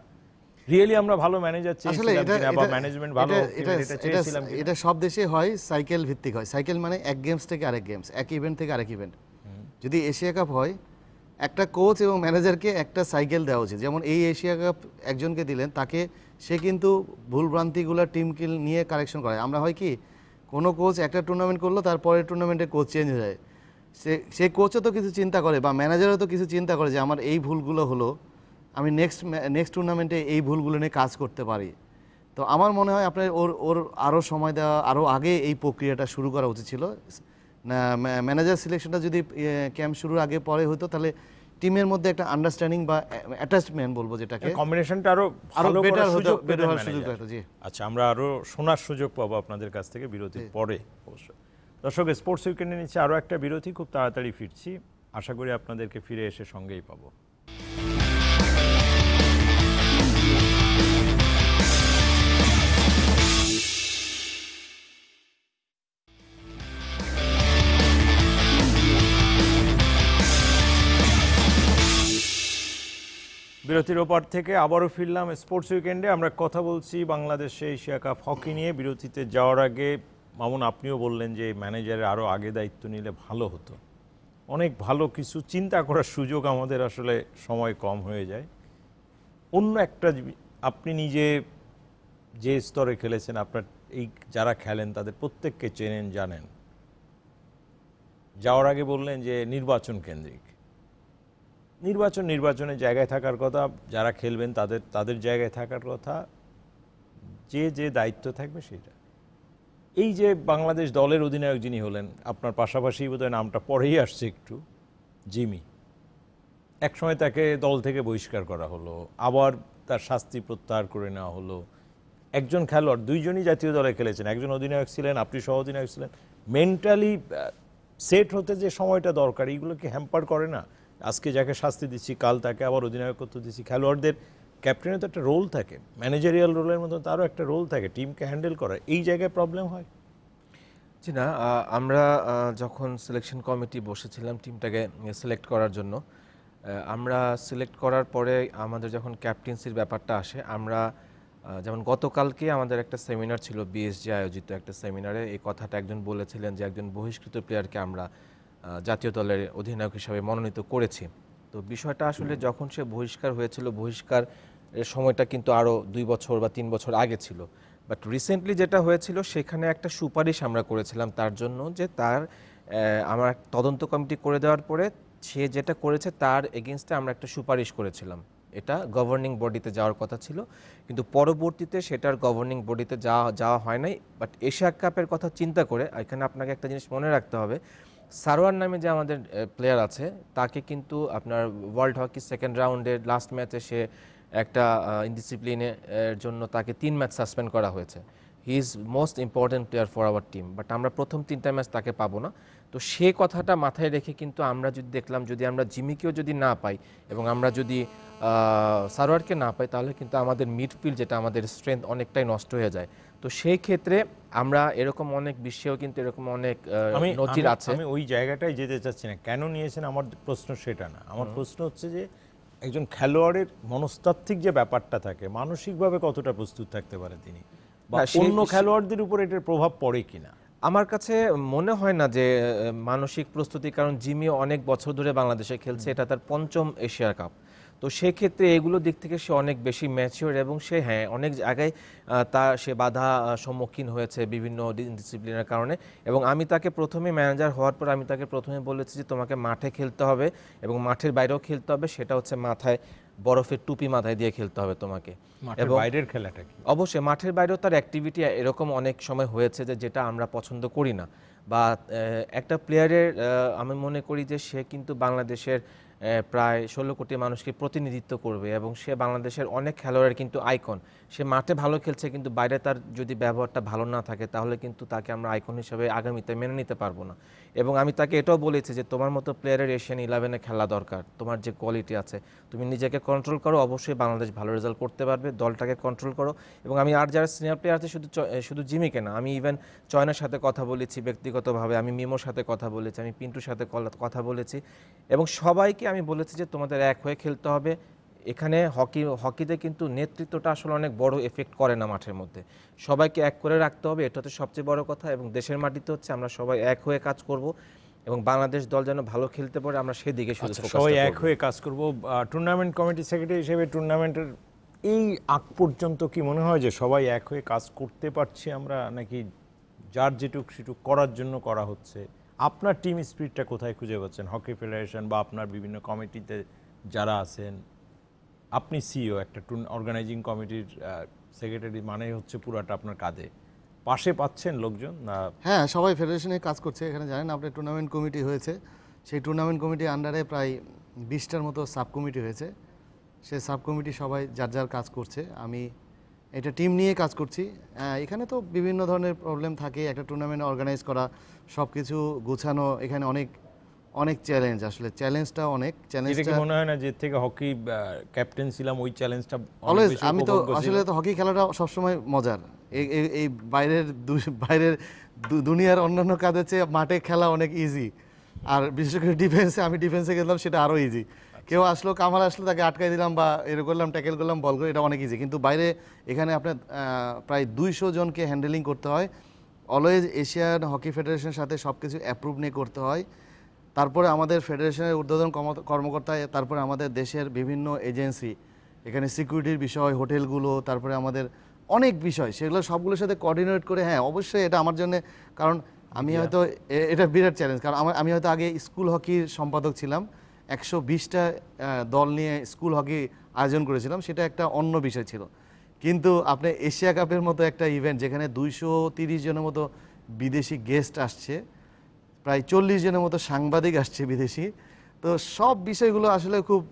রিয়েলি আমরা ভালো ম্যানেজার চেয়েছিলাম বা ম্যানেজমেন্ট ভালো এটা চেয়েছিলাম এটা সব দেশে হয় সাইকেল ভিত্তিক হয় সাইকেল মানে এক গেমস থেকে আরেক গেমস এক ইভেন্ট থেকে আরেক ইভেন্ট যদি এশিয়া কাপ হয় একটা কোচ এবং ম্যানেজারকে একটা সাইকেল দেওয়া উচিত যেমন এই এশিয়া কাপ একজনকে দিলেন তাকে সে কিন্তু ভুলভ্রান্তিগুলো কিল নিয়ে কারেকশন করে আমরা হয় কি কোনো কোচ একটা টুর্নামেন্ট করলো তারপরে টুর্নামেন্টে কোচ চেঞ্জ হয়ে যায় সে সেই কোচও তো কিছু চিন্তা করে বা ম্যানেজারও তো কিছু চিন্তা করে যে আমার এই ভুলগুলো হলো আমি নেক্সট নেক্সট টুর্নামেন্টে এই ভুলগুলো নিয়ে কাজ করতে পারি তো আমার মনে হয় আপনার ওর ওর আরও সময় দেওয়া আরও আগে এই প্রক্রিয়াটা শুরু করা উচিত ছিল ম্যানেজার সিলেকশনটা যদি ক্যাম্প শুরুর আগে পরে হতো তাহলে টিমের মধ্যে একটা আন্ডারস্ট্যান্ডিং বা অ্যাটাচমেন্ট বলবো যেটাকে কম্বিনেশনটা আরো আরো বেটার সুযোগ বেটার হওয়ার সুযোগ আছে জি আচ্ছা আমরা আরো শোনার সুযোগ পাবো আপনাদের কাছ থেকে বিরতি পরে অবশ্যই দর্শক স্পোর্টস উইকেন্ডে নিচ্ছে আরো একটা বিরতি খুব তাড়াতাড়ি ফিরছি আশা করি আপনাদেরকে ফিরে এসে সঙ্গেই পাবো বিরতির ওপর থেকে আবারও ফিরলাম স্পোর্টস উইকেন্ডে আমরা কথা বলছি বাংলাদেশে এশিয়া কাপ হকি নিয়ে বিরতিতে যাওয়ার আগে মামুন আপনিও বললেন যে ম্যানেজারের আরও আগে দায়িত্ব নিলে ভালো হতো অনেক ভালো কিছু চিন্তা করার সুযোগ আমাদের আসলে সময় কম হয়ে যায় অন্য একটা আপনি নিজে যে স্তরে খেলেছেন আপনার এই যারা খেলেন তাদের প্রত্যেককে চেনেন জানেন যাওয়ার আগে বললেন যে নির্বাচন কেন্দ্রিক নির্বাচন নির্বাচনের জায়গায় থাকার কথা যারা খেলবেন তাদের তাদের জায়গায় থাকার কথা যে যে দায়িত্ব থাকবে সেটা এই যে বাংলাদেশ দলের অধিনায়ক যিনি হলেন আপনার পাশাপাশি বোধহয় নামটা পরেই আসছে একটু জিমি একসময় তাকে দল থেকে বহিষ্কার করা হলো আবার তার শাস্তি প্রত্যাহার করে নেওয়া হলো একজন খেলোয়াড় দুইজনই জাতীয় দলে খেলেছেন একজন অধিনায়ক ছিলেন আপনি সহ অধিনায়ক ছিলেন মেন্টালি সেট হতে যে সময়টা দরকার এইগুলো কি হ্যাম্পার করে না আজকে যাকে শাস্তি দিচ্ছি কাল তাকে আবার অধিনায়কত্ব দিচ্ছি খেলোয়াড়দের ক্যাপ্টেনের তো একটা রোল থাকে ম্যানেজারিয়াল রোলের মতো তারও একটা রোল থাকে টিমকে হ্যান্ডেল করা এই জায়গায় প্রবলেম হয় জি না আমরা যখন সিলেকশন কমিটি বসেছিলাম টিমটাকে সিলেক্ট করার জন্য আমরা সিলেক্ট করার পরে আমাদের যখন ক্যাপ্টেন্সির ব্যাপারটা আসে আমরা যেমন গতকালকে আমাদের একটা সেমিনার ছিল বিএসজি আয়োজিত একটা সেমিনারে এই কথাটা একজন বলেছিলেন যে একজন বহিষ্কৃত প্লেয়ারকে আমরা জাতীয় দলের অধিনায়ক হিসাবে মনোনীত করেছে তো বিষয়টা আসলে যখন সে বহিষ্কার হয়েছিল বহিষ্কার এর সময়টা কিন্তু আরও দুই বছর বা তিন বছর আগে ছিল বাট রিসেন্টলি যেটা হয়েছিল সেখানে একটা সুপারিশ আমরা করেছিলাম তার জন্য যে তার আমার তদন্ত কমিটি করে দেওয়ার পরে সে যেটা করেছে তার এগেনস্টে আমরা একটা সুপারিশ করেছিলাম এটা গভর্নিং বডিতে যাওয়ার কথা ছিল কিন্তু পরবর্তীতে সেটার গভর্নিং বডিতে যাওয়া যাওয়া হয় নাই বাট এশিয়া কাপের কথা চিন্তা করে এখানে আপনাকে একটা জিনিস মনে রাখতে হবে সারোয়ার নামে যে আমাদের প্লেয়ার আছে তাকে কিন্তু আপনার ওয়ার্ল্ড হকি সেকেন্ড রাউন্ডের লাস্ট ম্যাচে সে একটা ইনডিসিপ্লিনের জন্য তাকে তিন ম্যাচ সাসপেন্ড করা হয়েছে he is most important player for our team but আমরা প্রথম তিনটা ম্যাচ তাকে পাবো না তো সে কথাটা মাথায় রেখে কিন্তু আমরা যদি দেখলাম যদি আমরা জিমিকেও যদি না পাই এবং আমরা যদি সারোয়ারকে না পাই তাহলে কিন্তু আমাদের মিডফিল্ড যেটা আমাদের স্ট্রেংথ অনেকটাই নষ্ট হয়ে যায় তো সেই ক্ষেত্রে আমরা এরকম অনেক বিশ্বেও কিন্তু এরকম অনেক নজির আছে আমি ওই জায়গাটায় যেতে চাচ্ছি না কেন নিয়েছেন আমার প্রশ্ন সেটা না আমার প্রশ্ন হচ্ছে যে একজন খেলোয়াড়ের মনস্তাত্ত্বিক যে ব্যাপারটা থাকে মানসিকভাবে কতটা প্রস্তুত থাকতে পারে তিনি বা হ্যাঁ, অন্য খেলোয়াড়দের উপর এটার প্রভাব পড়ে কিনা আমার কাছে মনে হয় না যে মানসিক প্রস্তুতি কারণ জিমি অনেক বছর ধরে বাংলাদেশে খেলছে এটা তার পঞ্চম এশিয়া কাপ তো সেক্ষেত্রে এগুলো দিক থেকে সে অনেক বেশি ম্যাচিওর এবং সে হ্যাঁ অনেক জায়গায় তার সে বাধা সম্মুখীন হয়েছে বিভিন্ন ডিসিপ্লিনের কারণে এবং আমি তাকে প্রথমে ম্যানেজার হওয়ার পর আমি তাকে প্রথমে বলেছি যে তোমাকে মাঠে খেলতে হবে এবং মাঠের বাইরেও খেলতে হবে সেটা হচ্ছে মাথায় বরফের টুপি মাথায় দিয়ে খেলতে হবে তোমাকে এবং বাইরের খেলাটা কি অবশ্যই মাঠের বাইরেও তার অ্যাক্টিভিটি এরকম অনেক সময় হয়েছে যে যেটা আমরা পছন্দ করি না বা একটা প্লেয়ারের আমি মনে করি যে সে কিন্তু বাংলাদেশের প্রায় ষোলো কোটি মানুষকে প্রতিনিধিত্ব করবে এবং সে বাংলাদেশের অনেক খেলোয়াড়ের কিন্তু আইকন সে মাঠে ভালো খেলছে কিন্তু বাইরে তার যদি ব্যবহারটা ভালো না থাকে তাহলে কিন্তু তাকে আমরা আইকন হিসেবে আগামীতে মেনে নিতে পারবো না এবং আমি তাকে এটাও বলেছি যে তোমার মতো প্লেয়ারের এশিয়ান ইলেভেনে খেলা দরকার তোমার যে কোয়ালিটি আছে তুমি নিজেকে কন্ট্রোল করো অবশ্যই বাংলাদেশ ভালো রেজাল্ট করতে পারবে দলটাকে কন্ট্রোল করো এবং আমি আর যারা সিনিয়র প্লেয়ার আছে শুধু শুধু জিমিকে না আমি ইভেন চয়নার সাথে কথা বলেছি ব্যক্তিগতভাবে আমি মিমোর সাথে কথা বলেছি আমি পিন্টুর সাথে কথা বলেছি এবং সবাইকে আমি বলেছি যে তোমাদের এক হয়ে খেলতে হবে এখানে হকি হকিতে কিন্তু নেতৃত্বটা আসলে অনেক বড় এফেক্ট করে না মাঠের মধ্যে সবাইকে এক করে রাখতে হবে এটা তো সবচেয়ে বড় কথা এবং দেশের মাটিতে হচ্ছে আমরা সবাই এক হয়ে কাজ করব এবং বাংলাদেশ দল যেন ভালো খেলতে পারে আমরা সেদিকে আচ্ছা, সবাই এক হয়ে কাজ করব টুর্নামেন্ট কমিটি সেক্রেটারি হিসেবে টুর্নামেন্টের এই আগ পর্যন্ত কি মনে হয় যে সবাই এক হয়ে কাজ করতে পারছি আমরা নাকি যার যেটুক সেটুক করার জন্য করা হচ্ছে আপনার টিম স্পিরিটটা কোথায় খুঁজে পাচ্ছেন হকি ফেডারেশন বা আপনার বিভিন্ন কমিটিতে যারা আছেন আপনি সিও e একটা টুন অর্গানাইজিং কমিটির সেক্রেটারি মানেই হচ্ছে পুরাটা আপনার কাঁধে পাশে পাচ্ছেন লোকজন না হ্যাঁ সবাই ফেডারেশনে কাজ করছে এখানে জানেন আপনার টুর্নামেন্ট কমিটি হয়েছে সেই টুর্নামেন্ট কমিটির আন্ডারে প্রায় বিশটার মতো সাব কমিটি হয়েছে সে সাব কমিটি সবাই যার যার কাজ করছে আমি এটা টিম নিয়ে কাজ করছি এখানে তো বিভিন্ন ধরনের প্রবলেম থাকে একটা টুর্নামেন্ট অর্গানাইজ করা সব কিছু গুছানো এখানে অনেক অনেক চ্যালেঞ্জ আসলে চ্যালেঞ্জটা অনেক চ্যালেঞ্জটা মনে হয় না যে থেকে হকি ক্যাপ্টেন ছিলাম ওই চ্যালেঞ্জটা অলওয়েজ আমি তো আসলে তো হকি খেলাটা সবসময় মজার এই বাইরের বাইরের দুনিয়ার অন্যান্য কাজের চেয়ে মাঠে খেলা অনেক ইজি আর বিশেষ করে ডিফেন্সে আমি ডিফেন্সে গেলাম সেটা আরও ইজি আচ্ছা। কেউ আসলো কামাল আসলো তাকে আটকাই দিলাম বা এর করলাম ট্যাকেল করলাম বল করে এটা অনেক ইজি কিন্তু বাইরে এখানে আপনার প্রায় দুইশো জনকে হ্যান্ডেলিং করতে হয় অলওয়েজ এশিয়ান হকি ফেডারেশনের সাথে সব কিছু অ্যাপ্রুভ নিয়ে করতে হয় তারপরে আমাদের ফেডারেশনের উদ্বোধন কর্মকর্তা তারপরে আমাদের দেশের বিভিন্ন এজেন্সি এখানে সিকিউরিটির বিষয় হোটেলগুলো তারপরে আমাদের অনেক বিষয় সেগুলো সবগুলোর সাথে কোঅর্ডিনেট করে হ্যাঁ অবশ্যই এটা আমার জন্য কারণ আমি হয়তো এটা বিরাট চ্যালেঞ্জ কারণ আমার আমি হয়তো আগে স্কুল হকির সম্পাদক ছিলাম একশো বিশটা দল নিয়ে স্কুল হকি আয়োজন করেছিলাম সেটা একটা অন্য বিষয় ছিল কিন্তু আপনি এশিয়া কাপের মতো একটা ইভেন্ট যেখানে দুইশো তিরিশ জনের মতো বিদেশি গেস্ট আসছে প্রায় চল্লিশ জনের মতো সাংবাদিক আসছে বিদেশি তো সব বিষয়গুলো আসলে খুব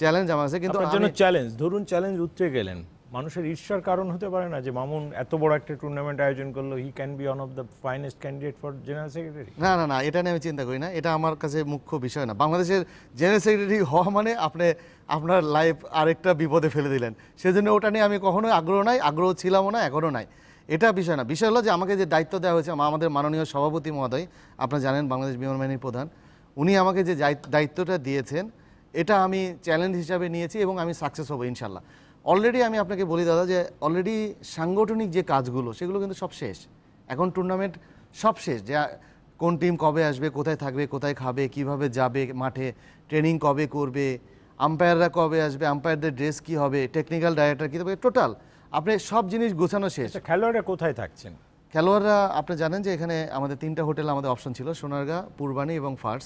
চ্যালেঞ্জ আমার কাছে কিন্তু জন্য চ্যালেঞ্জ ধরুন চ্যালেঞ্জ উঠতে গেলেন মানুষের ঈর্ষার কারণ হতে পারে না যে মামুন এত বড় একটা টুর্নামেন্ট আয়োজন করলো he can be one of the finest candidate for general secretary না না না এটা নিয়ে আমি চিন্তা করি না এটা আমার কাছে মুখ্য বিষয় না বাংলাদেশের জেনারেল সেক্রেটারি হওয়া মানে আপনি আপনার লাইফ আরেকটা বিপদে ফেলে দিলেন সেজন্য ওটা নিয়ে আমি কখনোই আগ্রহ নাই আগ্রহ ছিলামও না এখনও নাই এটা বিষয় না বিষয় হলো যে আমাকে যে দায়িত্ব দেওয়া হয়েছে আমাদের মাননীয় সভাপতি মহোদয় আপনারা জানেন বাংলাদেশ বিমান বাহিনীর প্রধান উনি আমাকে যে দায়িত্বটা দিয়েছেন এটা আমি চ্যালেঞ্জ হিসাবে নিয়েছি এবং আমি সাকসেস হবো ইনশাল্লাহ অলরেডি আমি আপনাকে বলি দাদা যে অলরেডি সাংগঠনিক যে কাজগুলো সেগুলো কিন্তু সব শেষ এখন টুর্নামেন্ট সব শেষ যে কোন টিম কবে আসবে কোথায় থাকবে কোথায় খাবে কিভাবে যাবে মাঠে ট্রেনিং কবে করবে আম্পায়াররা কবে আসবে আম্পায়ারদের ড্রেস কি হবে টেকনিক্যাল ডাইরেক্টর কী হবে টোটাল আপনি সব জিনিস গোছানো শেষ আচ্ছা, খেলোয়াড়রা কোথায় থাকছেন খেলোয়াড়রা আপনি জানেন যে এখানে আমাদের তিনটা হোটেল আমাদের অপশন ছিল সোনারগাঁ পূর্বাণী এবং ফার্স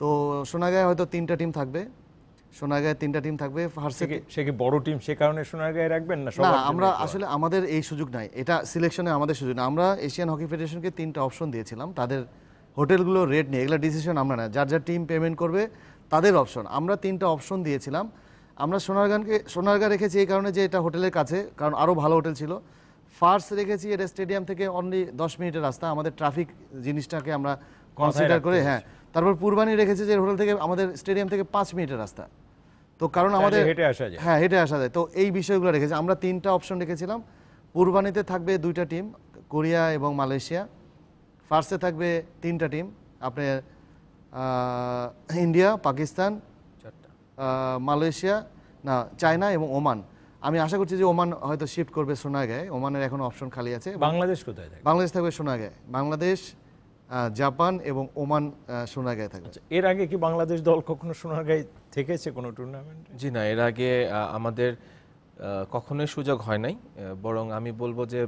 তো সোনাগায় হয়তো তিনটা টিম থাকবে সোনাগায় তিনটা টিম থাকবে ফার্সে সে কি বড় টিম সে কারণে সোনারগায় রাখবেন না না আমরা আসলে আমাদের এই সুযোগ নাই এটা সিলেকশনে আমাদের সুযোগ না আমরা এশিয়ান হকি ফেডারেশনকে তিনটা অপশন দিয়েছিলাম তাদের হোটেলগুলো রেট নিয়ে এগুলো ডিসিশন আমরা না যার যার টিম পেমেন্ট করবে তাদের অপশন আমরা তিনটা অপশন দিয়েছিলাম আমরা সোনারগানকে সোনারগা রেখেছি এই কারণে যে এটা হোটেলের কাছে কারণ আরও ভালো হোটেল ছিল ফার্স রেখেছি এটা স্টেডিয়াম থেকে অনলি দশ মিনিটের রাস্তা আমাদের ট্রাফিক জিনিসটাকে আমরা কনসিডার করে হ্যাঁ তারপর পূর্বানি রেখেছি যে হোটেল থেকে আমাদের স্টেডিয়াম থেকে পাঁচ মিনিটের রাস্তা তো কারণ আমাদের হেঁটে আসা যায় হ্যাঁ হেঁটে আসা যায় তো এই বিষয়গুলো রেখেছি আমরা তিনটা অপশন রেখেছিলাম পূর্বানিতে থাকবে দুইটা টিম কোরিয়া এবং মালয়েশিয়া ফার্স্টে থাকবে তিনটা টিম আপনার ইন্ডিয়া পাকিস্তান মালয়েশিয়া না চায়না এবং ওমান আমি আশা করছি যে ওমান হয়তো শিফট করবে সোনাগায় ওমানের এখন অপশন খালি আছে বাংলাদেশ কোথায় থাকবে বাংলাদেশ থাকবে সোনাগায় বাংলাদেশ জাপান এবং ওমান সোনাগায় থাকবে আচ্ছা, এর আগে কি বাংলাদেশ দল কখনো সোনাগায় থেকেছে কোনো টুর্নামেন্টে জি না এর আগে আমাদের কখনোই সুযোগ হয় নাই বরং আমি বলবো যে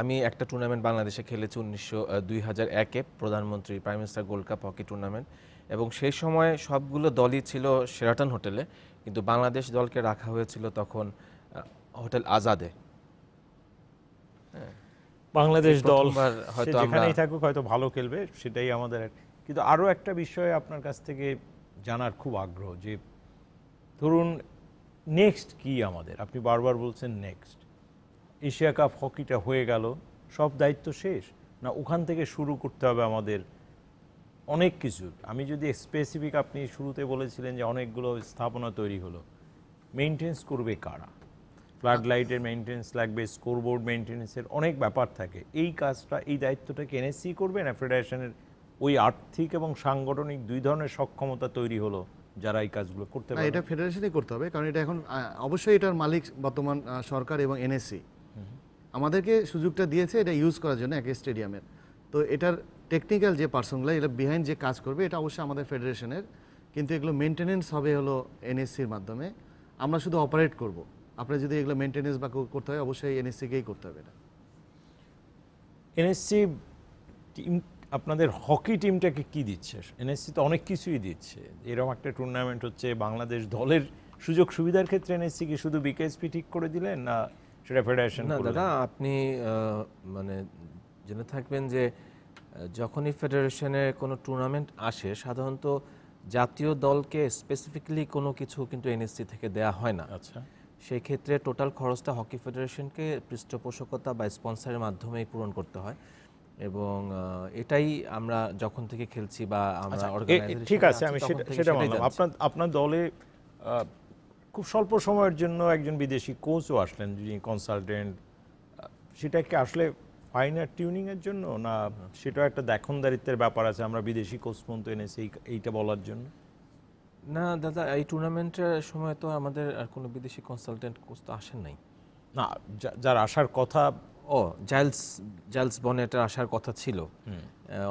আমি একটা টুর্নামেন্ট বাংলাদেশে খেলেছি উনিশশো দুই হাজার একে প্রধানমন্ত্রী prime minister gold cup hockey tournament এবং সেই সময় সবগুলো দলই ছিল শেরাটন হোটেলে কিন্তু বাংলাদেশ দলকে রাখা হয়েছিল তখন হোটেল আজাদে হ্যাঁ। বাংলাদেশ দল হয়তো যেখানেই থাকুক হয়তো ভালো খেলবে সেটাই আমাদের কিন্তু আরও একটা বিষয়ে আপনার কাছ থেকে জানার খুব আগ্রহ যে ধরুন নেক্সট কি আমাদের আপনি বারবার বলছেন নেক্সট এশিয়া কাপ হকিটা হয়ে গেল সব দায়িত্ব শেষ না ওখান থেকে শুরু করতে হবে আমাদের অনেক কিছু আমি যদি স্পেসিফিক আপনি শুরুতে বলেছিলেন যে অনেকগুলো স্থাপনা তৈরি হলো মেনটেন্স করবে কারা ফ্লাড লাইটের মেনটেন্স লাগবে স্কোরবোর্ড মেনটেন্সের অনেক ব্যাপার থাকে এই কাজটা এই দায়িত্বটা এনএসসি করবে না ফেডারেশনের ওই আর্থিক এবং সাংগঠনিক দুই ধরনের সক্ষমতা তৈরি হলো যারা এই কাজগুলো করতে পারে এটা ফেডারেশনই করতে হবে কারণ এটা এখন অবশ্যই এটার মালিক বর্তমান সরকার এবং এনএসসি আমাদেরকে সুযোগটা দিয়েছে এটা ইউজ করার জন্য এক স্টেডিয়ামের তো এটার টেকনিক্যাল যে পার্সনগুলো এটা বিহাইন্ড যে কাজ করবে এটা অবশ্যই আমাদের ফেডারেশনের কিন্তু এগুলো মেনটেনেন্স হবে হলো এনএসসির মাধ্যমে আমরা শুধু অপারেট করব আপনার যদি এগুলো মেনটেনেন্স বা করতে হয় অবশ্যই এনএসসিকেই করতে হবে এটা এনএসসি টিম আপনাদের হকি টিমটাকে কি দিচ্ছে এনএসসি তো অনেক কিছুই দিচ্ছে এরকম একটা টুর্নামেন্ট হচ্ছে বাংলাদেশ দলের সুযোগ সুবিধার ক্ষেত্রে এনএসসি কি শুধু বিকেএসপি ঠিক করে দিলেন না সেটা ফেডারেশন না দাদা আপনি মানে জেনে থাকবেন যে যখনই ফেডারেশনে কোনো টুর্নামেন্ট আসে সাধারণত জাতীয় দলকে স্পেসিফিকলি কোনো কিছু কিন্তু এনএসসি থেকে দেয়া হয় না আচ্ছা সেই ক্ষেত্রে টোটাল খরচটা হকি ফেডারেশনকে পৃষ্ঠপোষকতা বা স্পন্সরের মাধ্যমেই পূরণ করতে হয় এবং এটাই আমরা যখন থেকে খেলছি বা আমরা আচ্ছা, ঠিক আছে আমি সেটা আপনার আপনার দলে খুব স্বল্প সময়ের জন্য একজন বিদেশি কোচও আসলেন যিনি কনসালটেন্ট সেটাকে আসলে ফাইনার টিউনিংয়ের জন্য না সেটাও একটা দেখনদারিত্বের ব্যাপার আছে আমরা বিদেশি কোচ কোচমন্ত এনেছি এইটা বলার জন্য না দাদা এই টুর্নামেন্টের সময় তো আমাদের আর কোনো বিদেশি কনসালটেন্ট কোচ তো আসেন নাই না যার আসার কথা ও জাইলস জাইলস বনেটার আসার কথা ছিল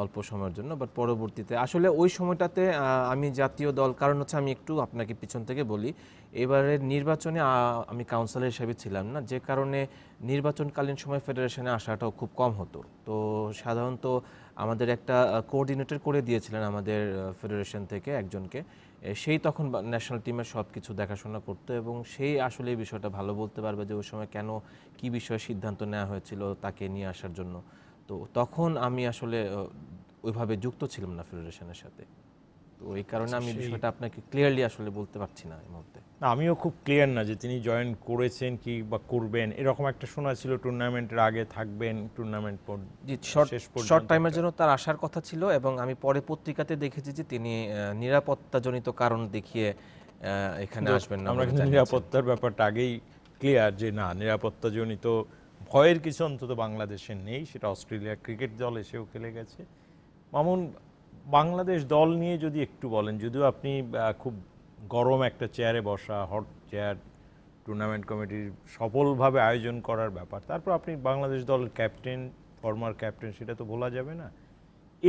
অল্প সময়ের জন্য বাট পরবর্তীতে আসলে ওই সময়টাতে আমি জাতীয় দল কারণ হচ্ছে আমি একটু আপনাকে পিছন থেকে বলি এবারে নির্বাচনে আমি কাউন্সিলর হিসেবে ছিলাম না যে কারণে নির্বাচনকালীন সময় ফেডারেশনে আসাটাও খুব কম হতো তো সাধারণত আমাদের একটা কোঅর্ডিনেটর করে দিয়েছিলেন আমাদের ফেডারেশন থেকে একজনকে সেই তখন ন্যাশনাল টিমের সব কিছু দেখাশোনা করতো এবং সেই আসলে এই বিষয়টা ভালো বলতে পারবে যে ওই সময় কেন কি বিষয়ে সিদ্ধান্ত নেওয়া হয়েছিল তাকে নিয়ে আসার জন্য তো তখন আমি আসলে ওইভাবে যুক্ত ছিলাম না ফেডারেশনের সাথে তো এই কারণে আচ্ছা, আমি বিষয়টা আপনাকে ক্লিয়ারলি আসলে বলতে পারছি না এই মুহূর্তে না আমিও খুব ক্লিয়ার না যে তিনি জয়েন করেছেন কি বা করবেন এরকম একটা শোনা ছিল টুর্নামেন্টের আগে থাকবেন টুর্নামেন্ট শর্ট টাইমের জন্য তার আসার কথা ছিল এবং আমি পরে পত্রিকাতে দেখেছি যে তিনি নিরাপত্তাজনিত কারণ দেখিয়ে এখানে আসবেন না আমরা নিরাপত্তার ব্যাপারটা আগেই ক্লিয়ার যে না নিরাপত্তাজনিত ভয়ের কিছু অন্তত বাংলাদেশে নেই সেটা অস্ট্রেলিয়া ক্রিকেট দল এসেও খেলে গেছে মামুন বাংলাদেশ দল নিয়ে যদি একটু বলেন যদিও আপনি খুব গরম একটা চেয়ারে বসা হট চেয়ার টুর্নামেন্ট কমিটির সফলভাবে আয়োজন করার ব্যাপার তারপর আপনি বাংলাদেশ দল ক্যাপ্টেন ফর্মার ক্যাপ্টেন সেটা তো বলা যাবে না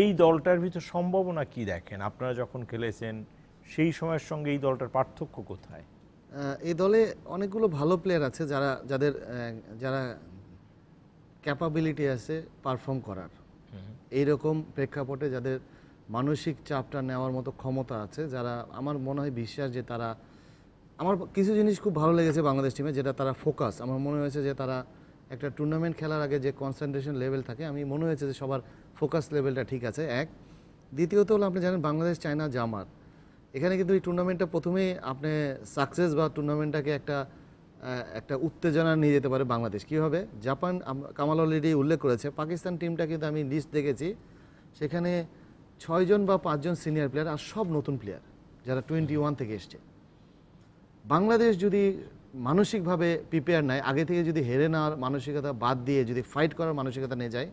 এই দলটার ভিতর সম্ভাবনা কি দেখেন আপনারা যখন খেলেছেন সেই সময়ের সঙ্গে এই দলটার পার্থক্য কোথায় এই দলে অনেকগুলো ভালো প্লেয়ার আছে যারা যাদের যারা ক্যাপাবিলিটি আছে পারফর্ম করার এইরকম প্রেক্ষাপটে যাদের মানসিক চাপটা নেওয়ার মতো ক্ষমতা আছে যারা আমার মনে হয় বিশ্বাস যে তারা আমার কিছু জিনিস খুব ভালো লেগেছে বাংলাদেশ টিমে যেটা তারা ফোকাস আমার মনে হয়েছে যে তারা একটা টুর্নামেন্ট খেলার আগে যে কনসেন্ট্রেশন লেভেল থাকে আমি মনে হয়েছে যে সবার ফোকাস লেভেলটা ঠিক আছে এক দ্বিতীয়ত হলো আপনি জানেন বাংলাদেশ চায়না জামাত এখানে কিন্তু এই টুর্নামেন্টটা প্রথমেই আপনি সাকসেস বা টুর্নামেন্টটাকে একটা একটা উত্তেজনা নিয়ে যেতে পারে বাংলাদেশ কীভাবে জাপান কামাল অলরেডি উল্লেখ করেছে পাকিস্তান টিমটা কিন্তু আমি লিস্ট দেখেছি সেখানে ছয়জন বা পাঁচজন সিনিয়র প্লেয়ার আর সব নতুন প্লেয়ার যারা টোয়েন্টি ওয়ান থেকে এসছে বাংলাদেশ যদি মানসিকভাবে প্রিপেয়ার নেয় আগে থেকে যদি হেরে নেওয়ার মানসিকতা বাদ দিয়ে যদি ফাইট করার মানসিকতা নিয়ে যায়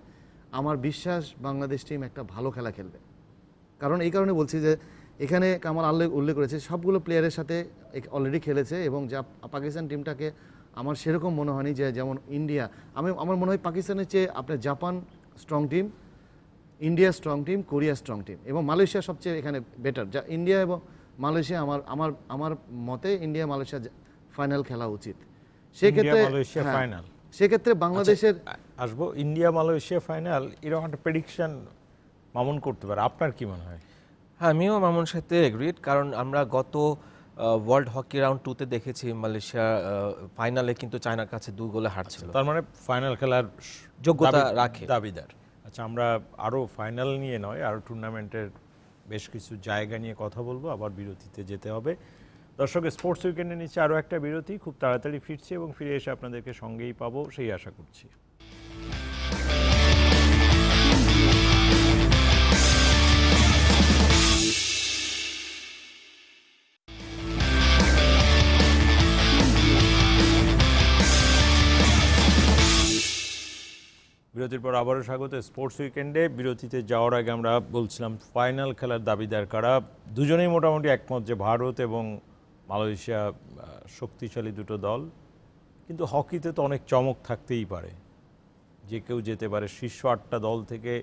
আমার বিশ্বাস বাংলাদেশ টিম একটা ভালো খেলা খেলবে কারণ এই কারণে বলছি যে এখানে কামাল আল্লাহ উল্লেখ করেছে সবগুলো প্লেয়ারের সাথে অলরেডি খেলেছে এবং যা পাকিস্তান টিমটাকে আমার সেরকম মনে হয়নি যে যেমন ইন্ডিয়া আমি আমার মনে হয় পাকিস্তানের চেয়ে আপনার Japan strong team India strong team Korea strong team এবং মালয়েশিয়া সবচেয়ে এখানে বেটার যা ইন্ডিয়া এবং মালয়েশিয়া আমার আমার আমার মতে ইন্ডিয়া মালয়েশিয়া ফাইনাল খেলা উচিত সেক্ষেত্রে ফাইনাল হ্যাঁ, সেক্ষেত্রে বাংলাদেশের আচ্ছা, আসবো ইন্ডিয়া মালয়েশিয়া ফাইনাল এরকম একটা প্রেডিকশন মামুন করতে পারে আপনার কি মনে হয় হ্যাঁ আমিও মামুন সাথে এগ্রিড কারণ আমরা গত ওয়ার্ল্ড হকি রাউন্ড টুতে দেখেছি মালয়েশিয়া ফাইনালে কিন্তু চায়নার কাছে দুই গোলে হারছিল আচ্ছা, তার মানে ফাইনাল খেলার যোগ্যতা রাখে দাবিদার আচ্ছা আমরা আরও ফাইনাল নিয়ে নয় আরও টুর্নামেন্টের বেশ কিছু জায়গা নিয়ে কথা বলবো আবার বিরতিতে যেতে হবে দর্শক স্পোর্টস উইকেন্ডে নিচ্ছে আরও একটা বিরতি খুব তাড়াতাড়ি ফিরছি এবং ফিরে এসে আপনাদেরকে সঙ্গেই পাবো সেই আশা করছি বিরতির পর আবারও স্বাগত স্পোর্টস উইকেন্ডে বিরতিতে যাওয়ার আগে আমরা বলছিলাম ফাইনাল খেলার দাবিদার কারা দুজনেই মোটামুটি একমত যে ভারত এবং মালয়েশিয়া শক্তিশালী দুটো দল কিন্তু হকিতে তো অনেক চমক থাকতেই পারে যে কেউ যেতে পারে শীর্ষ আটটা দল থেকে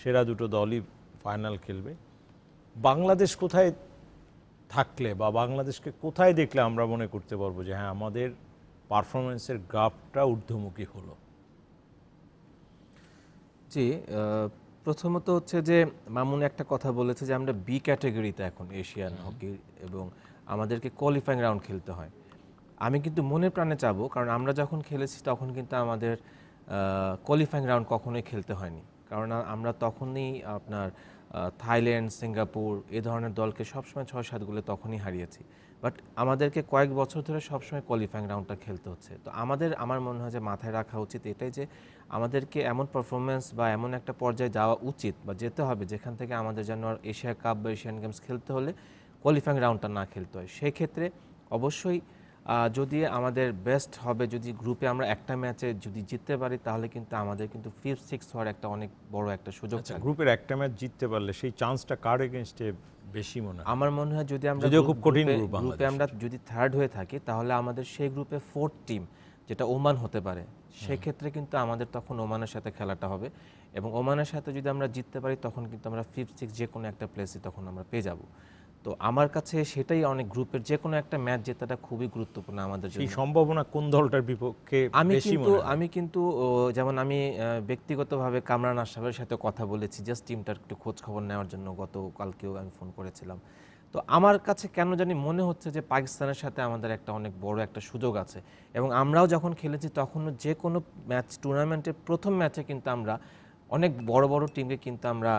সেরা দুটো দলই ফাইনাল খেলবে বাংলাদেশ কোথায় থাকলে বা বাংলাদেশকে কোথায় দেখলে আমরা মনে করতে পারবো যে হ্যাঁ আমাদের পারফরমেন্সের গ্রাফটা ঊর্ধ্বমুখী হলো জি প্রথমত হচ্ছে যে মামুন একটা কথা বলেছে যে আমরা বি ক্যাটাগরিতে এখন এশিয়ান হকি এবং আমাদেরকে কোয়ালিফাইং রাউন্ড খেলতে হয় আমি কিন্তু মনে প্রাণে চাব কারণ আমরা যখন খেলেছি তখন কিন্তু আমাদের কোয়ালিফাইং রাউন্ড কখনোই খেলতে হয়নি কারণ আমরা তখনই আপনার থাইল্যান্ড সিঙ্গাপুর এ ধরনের দলকে সবসময় ছয় সাতগুলো তখনই হারিয়েছি বাট আমাদেরকে কয়েক বছর ধরে সবসময় কোয়ালিফাইং রাউন্ডটা খেলতে হচ্ছে তো আমাদের আমার মনে হয় যে মাথায় রাখা উচিত এটাই যে আমাদেরকে এমন পারফরমেন্স বা এমন একটা পর্যায়ে যাওয়া উচিত বা যেতে হবে যেখান থেকে আমাদের যেন এশিয়া কাপ বা এশিয়ান গেমস খেলতে হলে কোয়ালিফাইং রাউন্ডটা না খেলতে হয় সেই ক্ষেত্রে অবশ্যই যদি আমাদের বেস্ট হবে যদি গ্রুপে আমরা একটা ম্যাচে যদি জিততে পারি তাহলে কিন্তু আমাদের কিন্তু ফিফথ সিক্স হওয়ার একটা অনেক বড় একটা সুযোগ গ্রুপের আচ্ছা, একটা ম্যাচ জিততে পারলে সেই চান্সটা কার এগেনস্টে বেশি মনে হয় আমার মনে হয় যদি আমরা খুব কঠিন গ্রুপে আমরা যদি থার্ড হয়ে থাকি তাহলে আমাদের সেই গ্রুপে ফোর্থ টিম যেটা ওমান হতে পারে সেক্ষেত্রে কিন্তু আমাদের তখন ওমানের সাথে খেলাটা হবে এবং ওমানের সাথে যদি আমরা জিততে পারি তখন কিন্তু আমরা ফিফথ সিক্স যে কোনো একটা প্লেসে তখন আমরা পেয়ে যাব তো আমার কাছে সেটাই অনেক গ্রুপের যে কোনো একটা ম্যাচ জেতাটা খুবই গুরুত্বপূর্ণ আমাদের জন্য সম্ভাবনা কোন দলটার বিপক্ষে আমি কিন্তু আমি কিন্তু যেমন আমি ব্যক্তিগতভাবে কামরান আশরাফের সাথে কথা বলেছি জাস্ট টিমটার একটু খোঁজ খবর নেওয়ার জন্য গতকালকেও আমি ফোন করেছিলাম তো আমার কাছে কেন জানি মনে হচ্ছে যে পাকিস্তানের সাথে আমাদের একটা অনেক বড় একটা সুযোগ আছে এবং আমরাও যখন খেলেছি তখনও যে কোনো ম্যাচ টুর্নামেন্টের প্রথম ম্যাচে কিন্তু আমরা অনেক বড় বড় টিমকে কিন্তু আমরা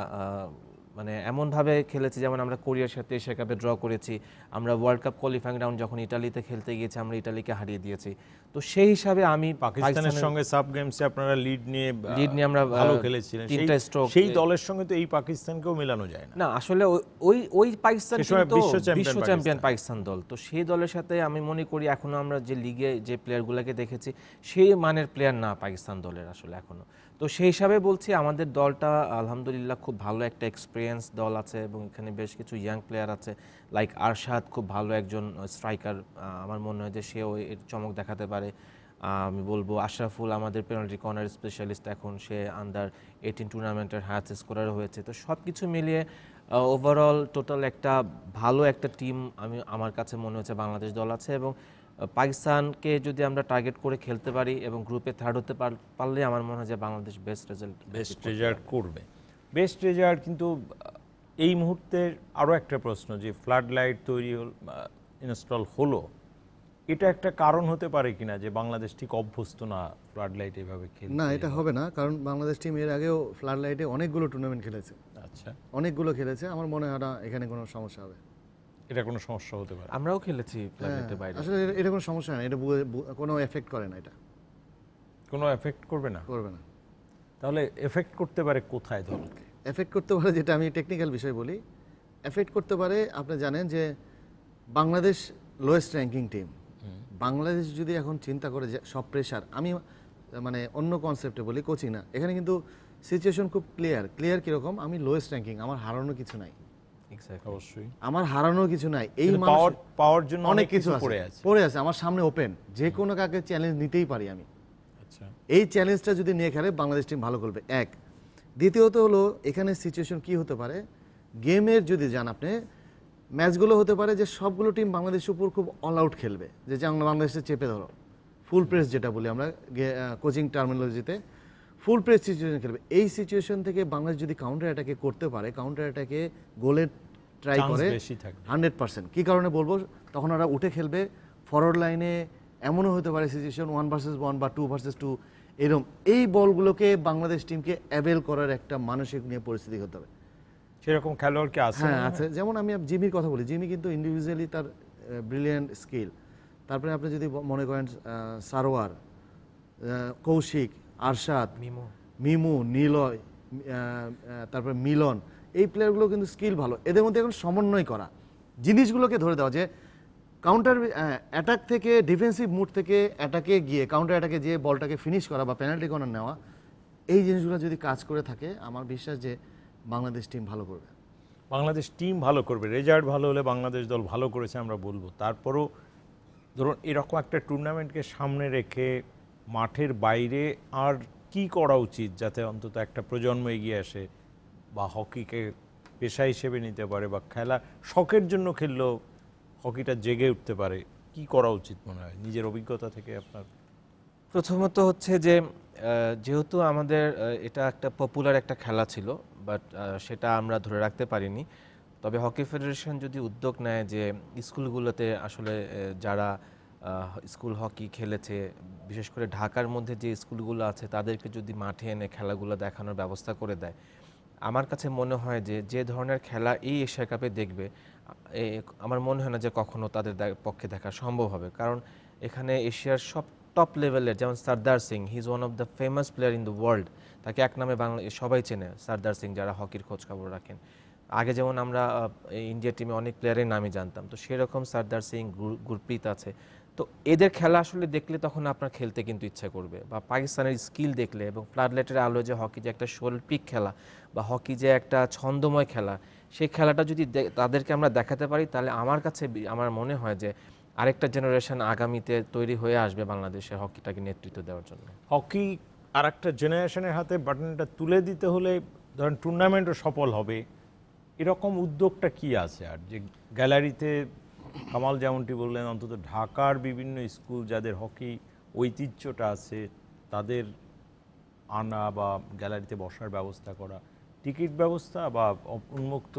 মানে এমনভাবে খেলেছি যেমন আমরা কোরিয়ার সাথে এশিয়া কাপে ড্র করেছি আমরা ওয়ার্ল্ড কাপ কোয়ালিফাইং রাউন্ড যখন ইটালিতে খেলতে গিয়েছি আমরা ইটালিকে হারিয়ে দিয়েছি তো সেই হিসাবে আমি পাকিস্তানের সঙ্গে সাব গেমসে আপনারা লিড নিয়ে লিড নিয়ে আমরা ভালো খেলেছিলেন তিনটা স্ট্রোক সেই দলের সঙ্গে তো এই পাকিস্তানকেও মেলানো যায় না না আসলে ওই ওই পাকিস্তান তো বিশ্ব চ্যাম্পিয়ন পাকিস্তান দল তো সেই দলের সাথে আমি মনে করি এখনো আমরা যে লিগে যে প্লেয়ারগুলোকে দেখেছি সেই মানের প্লেয়ার না পাকিস্তান দলের আসলে এখনো তো সেই হিসাবে বলছি আমাদের দলটা আলহামদুলিল্লাহ খুব ভালো একটা এক্সপিরিয়েন্স দল আছে এবং এখানে বেশ কিছু ইয়াং প্লেয়ার আছে লাইক আরশাদ খুব ভালো একজন স্ট্রাইকার আমার মনে হয় যে সেও এর চমক দেখাতে পারে আমি বলবো আশরাফুল আমাদের পেনাল্টি কর্নার স্পেশালিস্ট এখন সে আন্ডার এইটিন টুর্নামেন্টের হায়ার স্কোরার হয়েছে তো সব কিছু মিলিয়ে ওভারঅল টোটাল একটা ভালো একটা টিম আমি আমার কাছে মনে হচ্ছে বাংলাদেশ দল আছে এবং পাকিস্তানকে যদি আমরা টার্গেট করে খেলতে পারি এবং গ্রুপে থার্ড হতে পারলে আমার মনে হয় যে Bangladesh best result best result করবে বেস্ট রেজাল্ট কিন্তু এই মুহূর্তে আরও একটা প্রশ্ন যে ফ্লাড লাইট তৈরি ইনস্টল হলো এটা একটা কারণ হতে পারে কিনা যে বাংলাদেশ ঠিক অভ্যস্ত না ফ্লাড লাইট এভাবে খেলে না এটা হবে না কারণ বাংলাদেশ টিম এর আগেও ফ্লাড লাইটে অনেকগুলো টুর্নামেন্ট খেলেছে আচ্ছা অনেকগুলো খেলেছে আমার মনে হয় না এখানে কোনো সমস্যা হবে এটা কোনো সমস্যা হতে পারে আমরাও খেলেছি প্ল্যানেটের বাইরে আসলে এটা কোনো সমস্যা না এটা কোনো এফেক্ট করে না এটা কোনো এফেক্ট করবে না করবে না তাহলে এফেক্ট করতে পারে কোথায় ধরুন এফেক্ট করতে পারে যেটা আমি টেকনিক্যাল বিষয় বলি এফেক্ট করতে পারে আপনি জানেন যে Bangladesh lowest ranking team Bangladesh যদি এখন চিন্তা করে যে সব প্রেশার আমি মানে অন্য কনসেপ্টে বলি কোচিং না এখানে কিন্তু সিচুয়েশন খুব ক্লিয়ার ক্লিয়ার কীরকম আমি লোয়েস্ট র্যাঙ্কিং আমার হারানো কিছু নাই আমার হারানোর কিছু নাই এই পাওয়ার জন্য অনেক কিছু পড়ে আছে পড়ে আছে আমার সামনে ওপেন যে কোনো কাকে চ্যালেঞ্জ নিতেই পারি আমি আচ্ছা। এই চ্যালেঞ্জটা যদি নিয়ে খেলে বাংলাদেশ টিম ভালো করবে এক দ্বিতীয়ত হলো এখানে সিচুয়েশন কি হতে পারে গেমের যদি যান আপনি ম্যাচগুলো হতে পারে যে সবগুলো টিম বাংলাদেশের উপর খুব অল আউট খেলবে যে যেমন বাংলাদেশে চেপে ধরো ফুল প্রেস যেটা বলি আমরা কোচিং টার্মিনোলজিতে ফুল প্রেস সিচুয়েশন খেলবে এই সিচুয়েশন থেকে বাংলাদেশ যদি কাউন্টার অ্যাটাকে করতে পারে কাউন্টার অ্যাটাকে গোলের ট্রাই করে হান্ড্রেড পার্সেন্ট কী কারণে বলবো তখন ওরা উঠে খেলবে ফরওয়ার্ড লাইনে এমনও হতে পারে সিচুয়েশন ওয়ান ভার্সেস ওয়ান বা টু ভার্সেস টু এরকম এই বলগুলোকে বাংলাদেশ টিমকে অ্যাভেল করার একটা মানসিক নিয়ে পরিস্থিতি হতে হবে সেরকম খেলোয়াড়কে আছে হ্যাঁ আছে যেমন আমি জিমির কথা বলি জিমি কিন্তু ইন্ডিভিজুয়ালি তার ব্রিলিয়ান্ট স্কিল তারপরে আপনি যদি মনে করেন সারোয়ার কৌশিক আরশাদ মিমু মিমু নিলয় তারপরে মিলন এই প্লেয়ারগুলো কিন্তু স্কিল ভালো এদের মধ্যে এখন সমন্বয় করা জিনিসগুলোকে ধরে দেওয়া যে কাউন্টার অ্যাটাক থেকে ডিফেন্সিভ মুড থেকে অ্যাটাকে গিয়ে কাউন্টার অ্যাটাকে যেয়ে বলটাকে ফিনিশ করা বা পেনাল্টি কর্নার নেওয়া এই জিনিসগুলো যদি কাজ করে থাকে আমার বিশ্বাস যে বাংলাদেশ টিম ভালো করবে বাংলাদেশ টিম ভালো করবে রেজাল্ট ভালো হলে বাংলাদেশ দল ভালো করেছে আমরা বলবো তারপরও ধরুন এরকম একটা টুর্নামেন্টকে সামনে রেখে মাঠের বাইরে আর কি করা উচিত যাতে অন্তত একটা প্রজন্ম এগিয়ে আসে বা হকিকে পেশা হিসেবে নিতে পারে বা খেলা শখের জন্য খেললেও হকিটা জেগে উঠতে পারে কি করা উচিত মনে হয় নিজের অভিজ্ঞতা থেকে আপনার প্রথমত হচ্ছে যে যেহেতু আমাদের এটা একটা পপুলার একটা খেলা ছিল বাট সেটা আমরা ধরে রাখতে পারিনি তবে হকি ফেডারেশন যদি উদ্যোগ নেয় যে স্কুলগুলোতে আসলে যারা স্কুল হকি খেলেছে বিশেষ করে ঢাকার মধ্যে যে স্কুলগুলো আছে তাদেরকে যদি মাঠে এনে খেলাগুলো দেখানোর ব্যবস্থা করে দেয় আমার কাছে মনে হয় যে যে ধরনের খেলা এই এশিয়া কাপে দেখবে আমার মনে হয় না যে কখনো তাদের পক্ষে দেখা সম্ভব হবে কারণ এখানে এশিয়ার সব টপ লেভেলের যেমন Sardar Singh he is one of the famous player in the world তাকে এক নামে বাংলা সবাই চেনে সর্দার সিং যারা হকির খোঁজখবর রাখেন আগে যেমন আমরা ইন্ডিয়া টিমে অনেক প্লেয়ারের নামই জানতাম তো সেরকম সর্দার সিং গুরপ্রীত আছে তো এদের খেলা আসলে দেখলে তখন আপনার খেলতে কিন্তু ইচ্ছা করবে বা পাকিস্তানের স্কিল দেখলে এবং ফ্লাডলেটের আলো যে হকি যে একটা শৈল্পিক খেলা বা হকি যে একটা ছন্দময় খেলা সেই খেলাটা যদি তাদেরকে আমরা দেখাতে পারি তাহলে আমার কাছে আমার মনে হয় যে আরেকটা জেনারেশন আগামীতে তৈরি হয়ে আসবে বাংলাদেশে হকিটাকে নেতৃত্ব দেওয়ার জন্য হকি আর একটা জেনারেশনের হাতে বাটনটা তুলে দিতে হলে ধরেন টুর্নামেন্টও সফল হবে এরকম উদ্যোগটা কি আছে আর যে গ্যালারিতে কামাল যেমনটি বললেন অন্তত ঢাকার বিভিন্ন স্কুল যাদের হকি ঐতিহ্যটা আছে তাদের আনা বা গ্যালারিতে বসার ব্যবস্থা করা টিকিট ব্যবস্থা বা উন্মুক্ত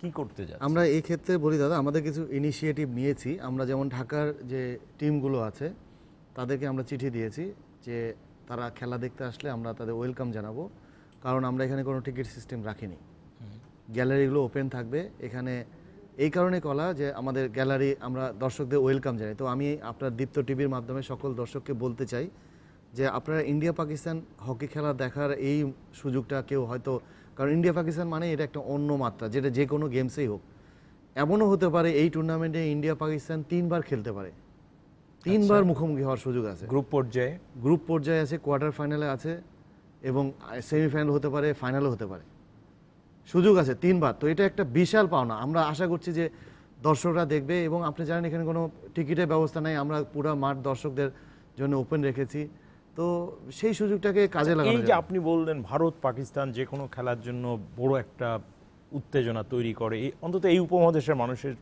কি করতে যাচ্ছে আমরা এই ক্ষেত্রে বলি দাদা আমাদের কিছু ইনিশিয়েটিভ নিয়েছি আমরা যেমন ঢাকার যে টিমগুলো আছে তাদেরকে আমরা চিঠি দিয়েছি যে তারা খেলা দেখতে আসলে আমরা তাদের ওয়েলকাম জানাবো কারণ আমরা এখানে কোনো টিকিট সিস্টেম রাখিনি গ্যালারিগুলো ওপেন থাকবে এখানে এই কারণে কলা যে আমাদের গ্যালারি আমরা দর্শকদের ওয়েলকাম জানাই তো আমি আপনার দীপ্ত টিভির মাধ্যমে সকল দর্শককে বলতে চাই যে আপনারা ইন্ডিয়া পাকিস্তান হকি খেলা দেখার এই সুযোগটা কেউ হয়তো কারণ ইন্ডিয়া পাকিস্তান মানে এটা একটা অন্য মাত্রা যেটা যে কোনো গেমসেই হোক এমনও হতে পারে এই টুর্নামেন্টে ইন্ডিয়া পাকিস্তান তিনবার খেলতে পারে তিনবার আচ্ছা। মুখোমুখি হওয়ার সুযোগ আছে গ্রুপ পর্যায়ে গ্রুপ পর্যায়ে আছে কোয়ার্টার ফাইনালে আছে এবং সেমিফাইনাল হতে পারে ফাইনালও হতে পারে সুযোগ আছে তিনবার তো এটা একটা বিশাল পাওনা আমরা আশা করছি যে দর্শকরা দেখবে এবং আপনি জানেন এখানে কোনো টিকিটের ব্যবস্থা নাই আমরা পুরো মাঠ দর্শকদের জন্য ওপেন রেখেছি তো সেই সুযোগটাকে আচ্ছা, কাজে লাগানো এই যে আপনি বললেন ভারত পাকিস্তান যে কোনো খেলার জন্য বড় একটা উত্তেজনা তৈরি করে এই অন্তত এই উপমহাদেশের মানুষের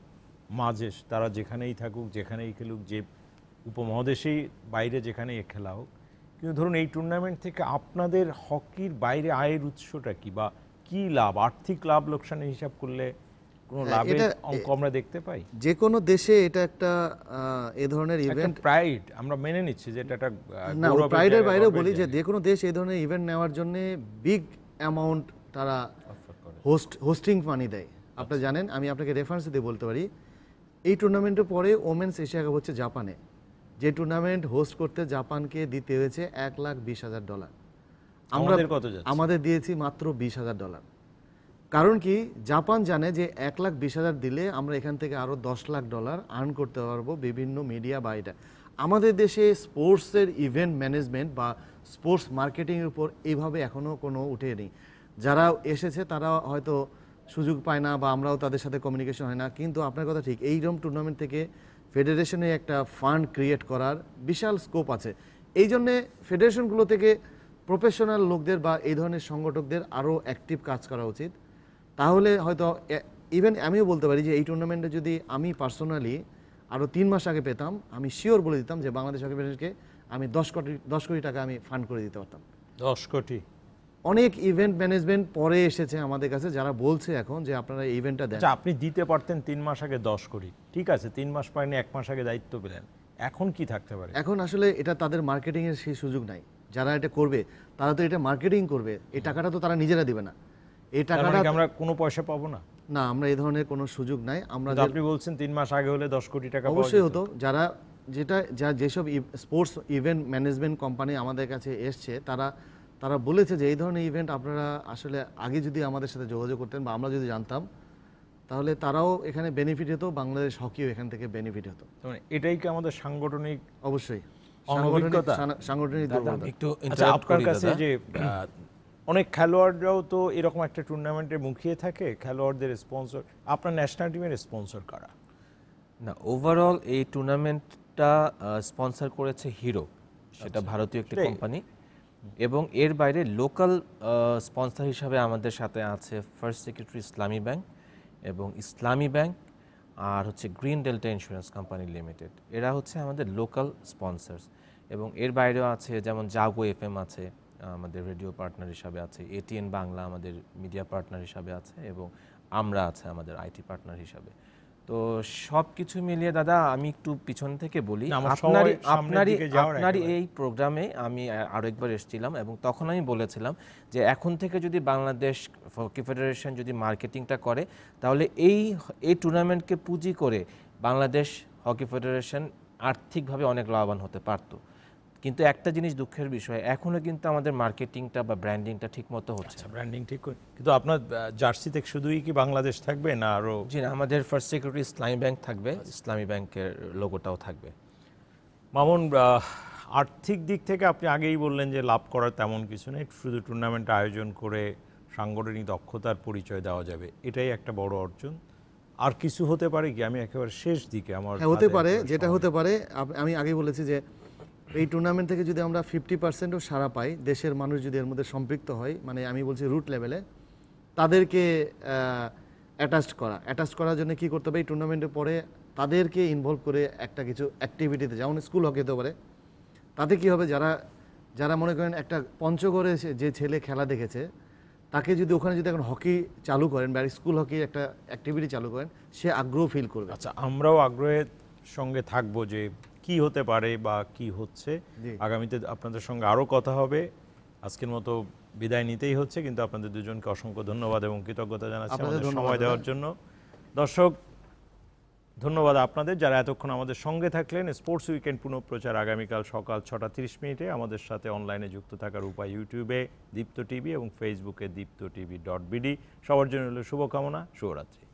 মাঝে তারা যেখানেই থাকুক যেখানেই খেলুক যে উপমহাদেশেই বাইরে যেখানেই খেলা হোক কিন্তু ধরুন এই টুর্নামেন্ট থেকে আপনাদের হকির বাইরে আয়ের উৎসটা কি বা কি লাভ আর্থিক লাভ লোকসানের হিসাব করলে কোনো হ্যাঁ, লাভের অঙ্ক আমরা দেখতে পাই যে কোনো দেশে এটা একটা এ ধরনের ইভেন্ট প্রাইড আমরা মেনে নিচ্ছি যে এটা একটা না প্রাইডের বাইরেও বলি যে যে কোনো দেশ এই ধরনের ইভেন্ট নেওয়ার জন্য বিগ অ্যামাউন্ট তারা হোস্ট হোস্টিং মানি দেয় আপনারা আচ্ছা। জানেন আমি আপনাকে রেফারেন্স দিয়ে বলতে পারি এই টুর্নামেন্টের পরে ওমেন্স এশিয়া কাপ হচ্ছে জাপানে যে টুর্নামেন্ট হোস্ট করতে জাপানকে দিতে হয়েছে এক লাখ বিশ হাজার ডলার আমরা আমাদের দিয়েছি মাত্র বিশ হাজার ডলার কারণ কি জাপান জানে যে এক লাখ বিশ হাজার দিলে আমরা এখান থেকে আরও দশ লাখ ডলার আর্ন করতে পারবো বিভিন্ন মিডিয়া বা এটা আমাদের দেশে স্পোর্টসের ইভেন্ট ম্যানেজমেন্ট বা স্পোর্টস মার্কেটিংয়ের উপর এইভাবে এখনও কোনো উঠেনি যারা এসেছে তারা হয়তো সুযোগ পায় না বা আমরাও তাদের সাথে কমিউনিকেশন হয় না কিন্তু আপনার কথা ঠিক এইরকম টুর্নামেন্ট থেকে ফেডারেশনে একটা ফান্ড ক্রিয়েট করার বিশাল স্কোপ আছে এই জন্যে ফেডারেশনগুলো থেকে প্রফেশনাল লোকদের বা এই ধরনের সংগঠকদের আরও অ্যাক্টিভ কাজ করা উচিত তাহলে হয়তো ইভেন আমিও বলতে পারি যে এই টুর্নামেন্টে যদি আমি পার্সোনালি আরও তিন মাস আগে পেতাম আমি শিওর বলে দিতাম যে বাংলাদেশ হকি ফেডারেশনকে আমি দশ কোটি দশ কোটি টাকা আমি ফান্ড করে দিতে পারতাম দশ কোটি অনেক ইভেন্ট ম্যানেজমেন্ট পরে এসেছে আমাদের কাছে যারা বলছে এখন যে আপনারা ইভেন্টটা দেন আচ্ছা, আপনি দিতে পারতেন তিন মাস আগে দশ কোটি ঠিক আছে তিন মাস পারেনি মানে এক মাস আগে দায়িত্ব পেলেন এখন কি থাকতে পারে এখন আসলে এটা তাদের মার্কেটিংয়ের সেই সুযোগ নাই যারা এটা করবে তারা তো এটা মার্কেটিং করবে এই টাকাটা তো তারা নিজেরা দিবে না এই মানে টাকাটা আমরা কোনো পয়সা পাবো না না আমরা এই ধরনের কোনো সুযোগ নাই আমরা আপনি বলছেন তিন মাস আগে হলে দশ কোটি টাকা অবশ্যই হতো যারা যেটা যা যেসব স্পোর্টস ইভেন্ট ম্যানেজমেন্ট কোম্পানি আমাদের কাছে এসছে তারা তারা বলেছে যে এই ধরনের ইভেন্ট আপনারা আসলে আগে যদি আমাদের সাথে যোগাযোগ করতেন বা আমরা যদি জানতাম তাহলে তারাও এখানে বেনিফিট হতো বাংলাদেশ হকিও এখান থেকে বেনিফিট হতো মানে এটাই কি আমাদের সাংগঠনিক অবশ্যই অনভিজ্ঞতা সাংগঠনিক একটু আচ্ছা, আপনার কাছে যে অনেক খেলোয়াড়রাও তো এরকম একটা টুর্নামেন্টে মুখিয়ে থাকে খেলোয়াড়দের স্পন্সর আপনার ন্যাশনাল টিমের স্পন্সর করা না ওভারঅল এই টুর্নামেন্টটা স্পন্সর করেছে হিরো সেটা আচ্ছা। ভারতীয় একটি কোম্পানি এবং এর বাইরে লোকাল স্পন্সর হিসাবে আমাদের সাথে আছে ফার্স্ট সেক্রেটারি ইসলামী ব্যাংক এবং ইসলামী ব্যাংক আর হচ্ছে Green Delta insurance company limited এরা হচ্ছে আমাদের লোকাল স্পন্সার্স এবং এর বাইরেও আছে যেমন জাগো এফ আছে আমাদের রেডিও পার্টনার হিসাবে আছে এটিএন বাংলা আমাদের মিডিয়া পার্টনার হিসাবে আছে এবং আমরা আছে আমাদের আইটি পার্টনার হিসাবে তো সব কিছু মিলিয়ে দাদা আমি একটু পিছন থেকে বলি আপনারই আপনারই আপনারই এই প্রোগ্রামে আমি আরও একবার এসেছিলাম এবং তখন আমি বলেছিলাম যে এখন থেকে যদি বাংলাদেশ হকি ফেডারেশন যদি মার্কেটিংটা করে তাহলে এই এই টুর্নামেন্টকে পুঁজি করে বাংলাদেশ হকি ফেডারেশন আর্থিকভাবে অনেক লাভবান হতে পারতো কিন্তু একটা জিনিস দুঃখের বিষয় এখনও কিন্তু আমাদের মার্কেটিংটা বা ব্র্যান্ডিংটা ঠিকমতো হচ্ছে আচ্ছা, ব্র্যান্ডিং ঠিক কিন্তু আপনার জার্সি থেকে শুধুই কি বাংলাদেশ থাকবে না আরও জি না আমাদের ফার্স্ট সিকিউরিটি ইসলামী ব্যাংক থাকবে ইসলামী ব্যাংকের লোগোটাও থাকবে মামুন আর্থিক দিক থেকে আপনি আগেই বললেন যে লাভ করার তেমন কিছু নেই শুধু টুর্নামেন্ট আয়োজন করে সাংগঠনিক দক্ষতার পরিচয় দেওয়া যাবে এটাই একটা বড় অর্জন আর কিছু হতে পারে কি আমি একেবারে শেষ দিকে আমার হ্যাঁ, হতে পারে যেটা হতে পারে আমি আগেই বলেছি যে এই টুর্নামেন্ট থেকে যদি আমরা ফিফটি পার্সেন্টও সারা পাই দেশের মানুষ যদি এর মধ্যে সম্পৃক্ত হয় মানে আমি বলছি রুট লেভেলে তাদেরকে অ্যাটাচ করা অ্যাটাচ করার জন্য কি করতে হবে এই টুর্নামেন্টের পরে তাদেরকে ইনভলভ করে একটা কিছু অ্যাক্টিভিটিতে যেমন স্কুল হকে হতে পারে তাতে কী হবে যারা যারা মনে করেন একটা পঞ্চগড়ে যে ছেলে খেলা দেখেছে তাকে যদি ওখানে যদি এখন হকি চালু করেন বা স্কুল হকি একটা অ্যাক্টিভিটি চালু করেন সে আগ্রহ ফিল করবে আচ্ছা আমরাও আগ্রহের সঙ্গে থাকবো যে কি হতে পারে বা কি হচ্ছে আগামীতে আপনাদের সঙ্গে আরও কথা হবে আজকের মতো বিদায় নিতেই হচ্ছে কিন্তু আপনাদের দুজনকে অসংখ্য ধন্যবাদ এবং কৃতজ্ঞতা জানাচ্ছি আমাদের সময় দেওয়ার জন্য দর্শক ধন্যবাদ আপনাদের যারা এতক্ষণ আমাদের সঙ্গে থাকলেন স্পোর্টস উইকেন্ড পুনঃপ্রচার আগামীকাল সকাল ছটা তিরিশ মিনিটে আমাদের সাথে অনলাইনে যুক্ত থাকার উপায় ইউটিউবে দীপ্ত টিভি এবং ফেসবুকে দীপ্ত টিভি ডট বিডি সবার জন্য রইল শুভকামনা শুভরাত্রি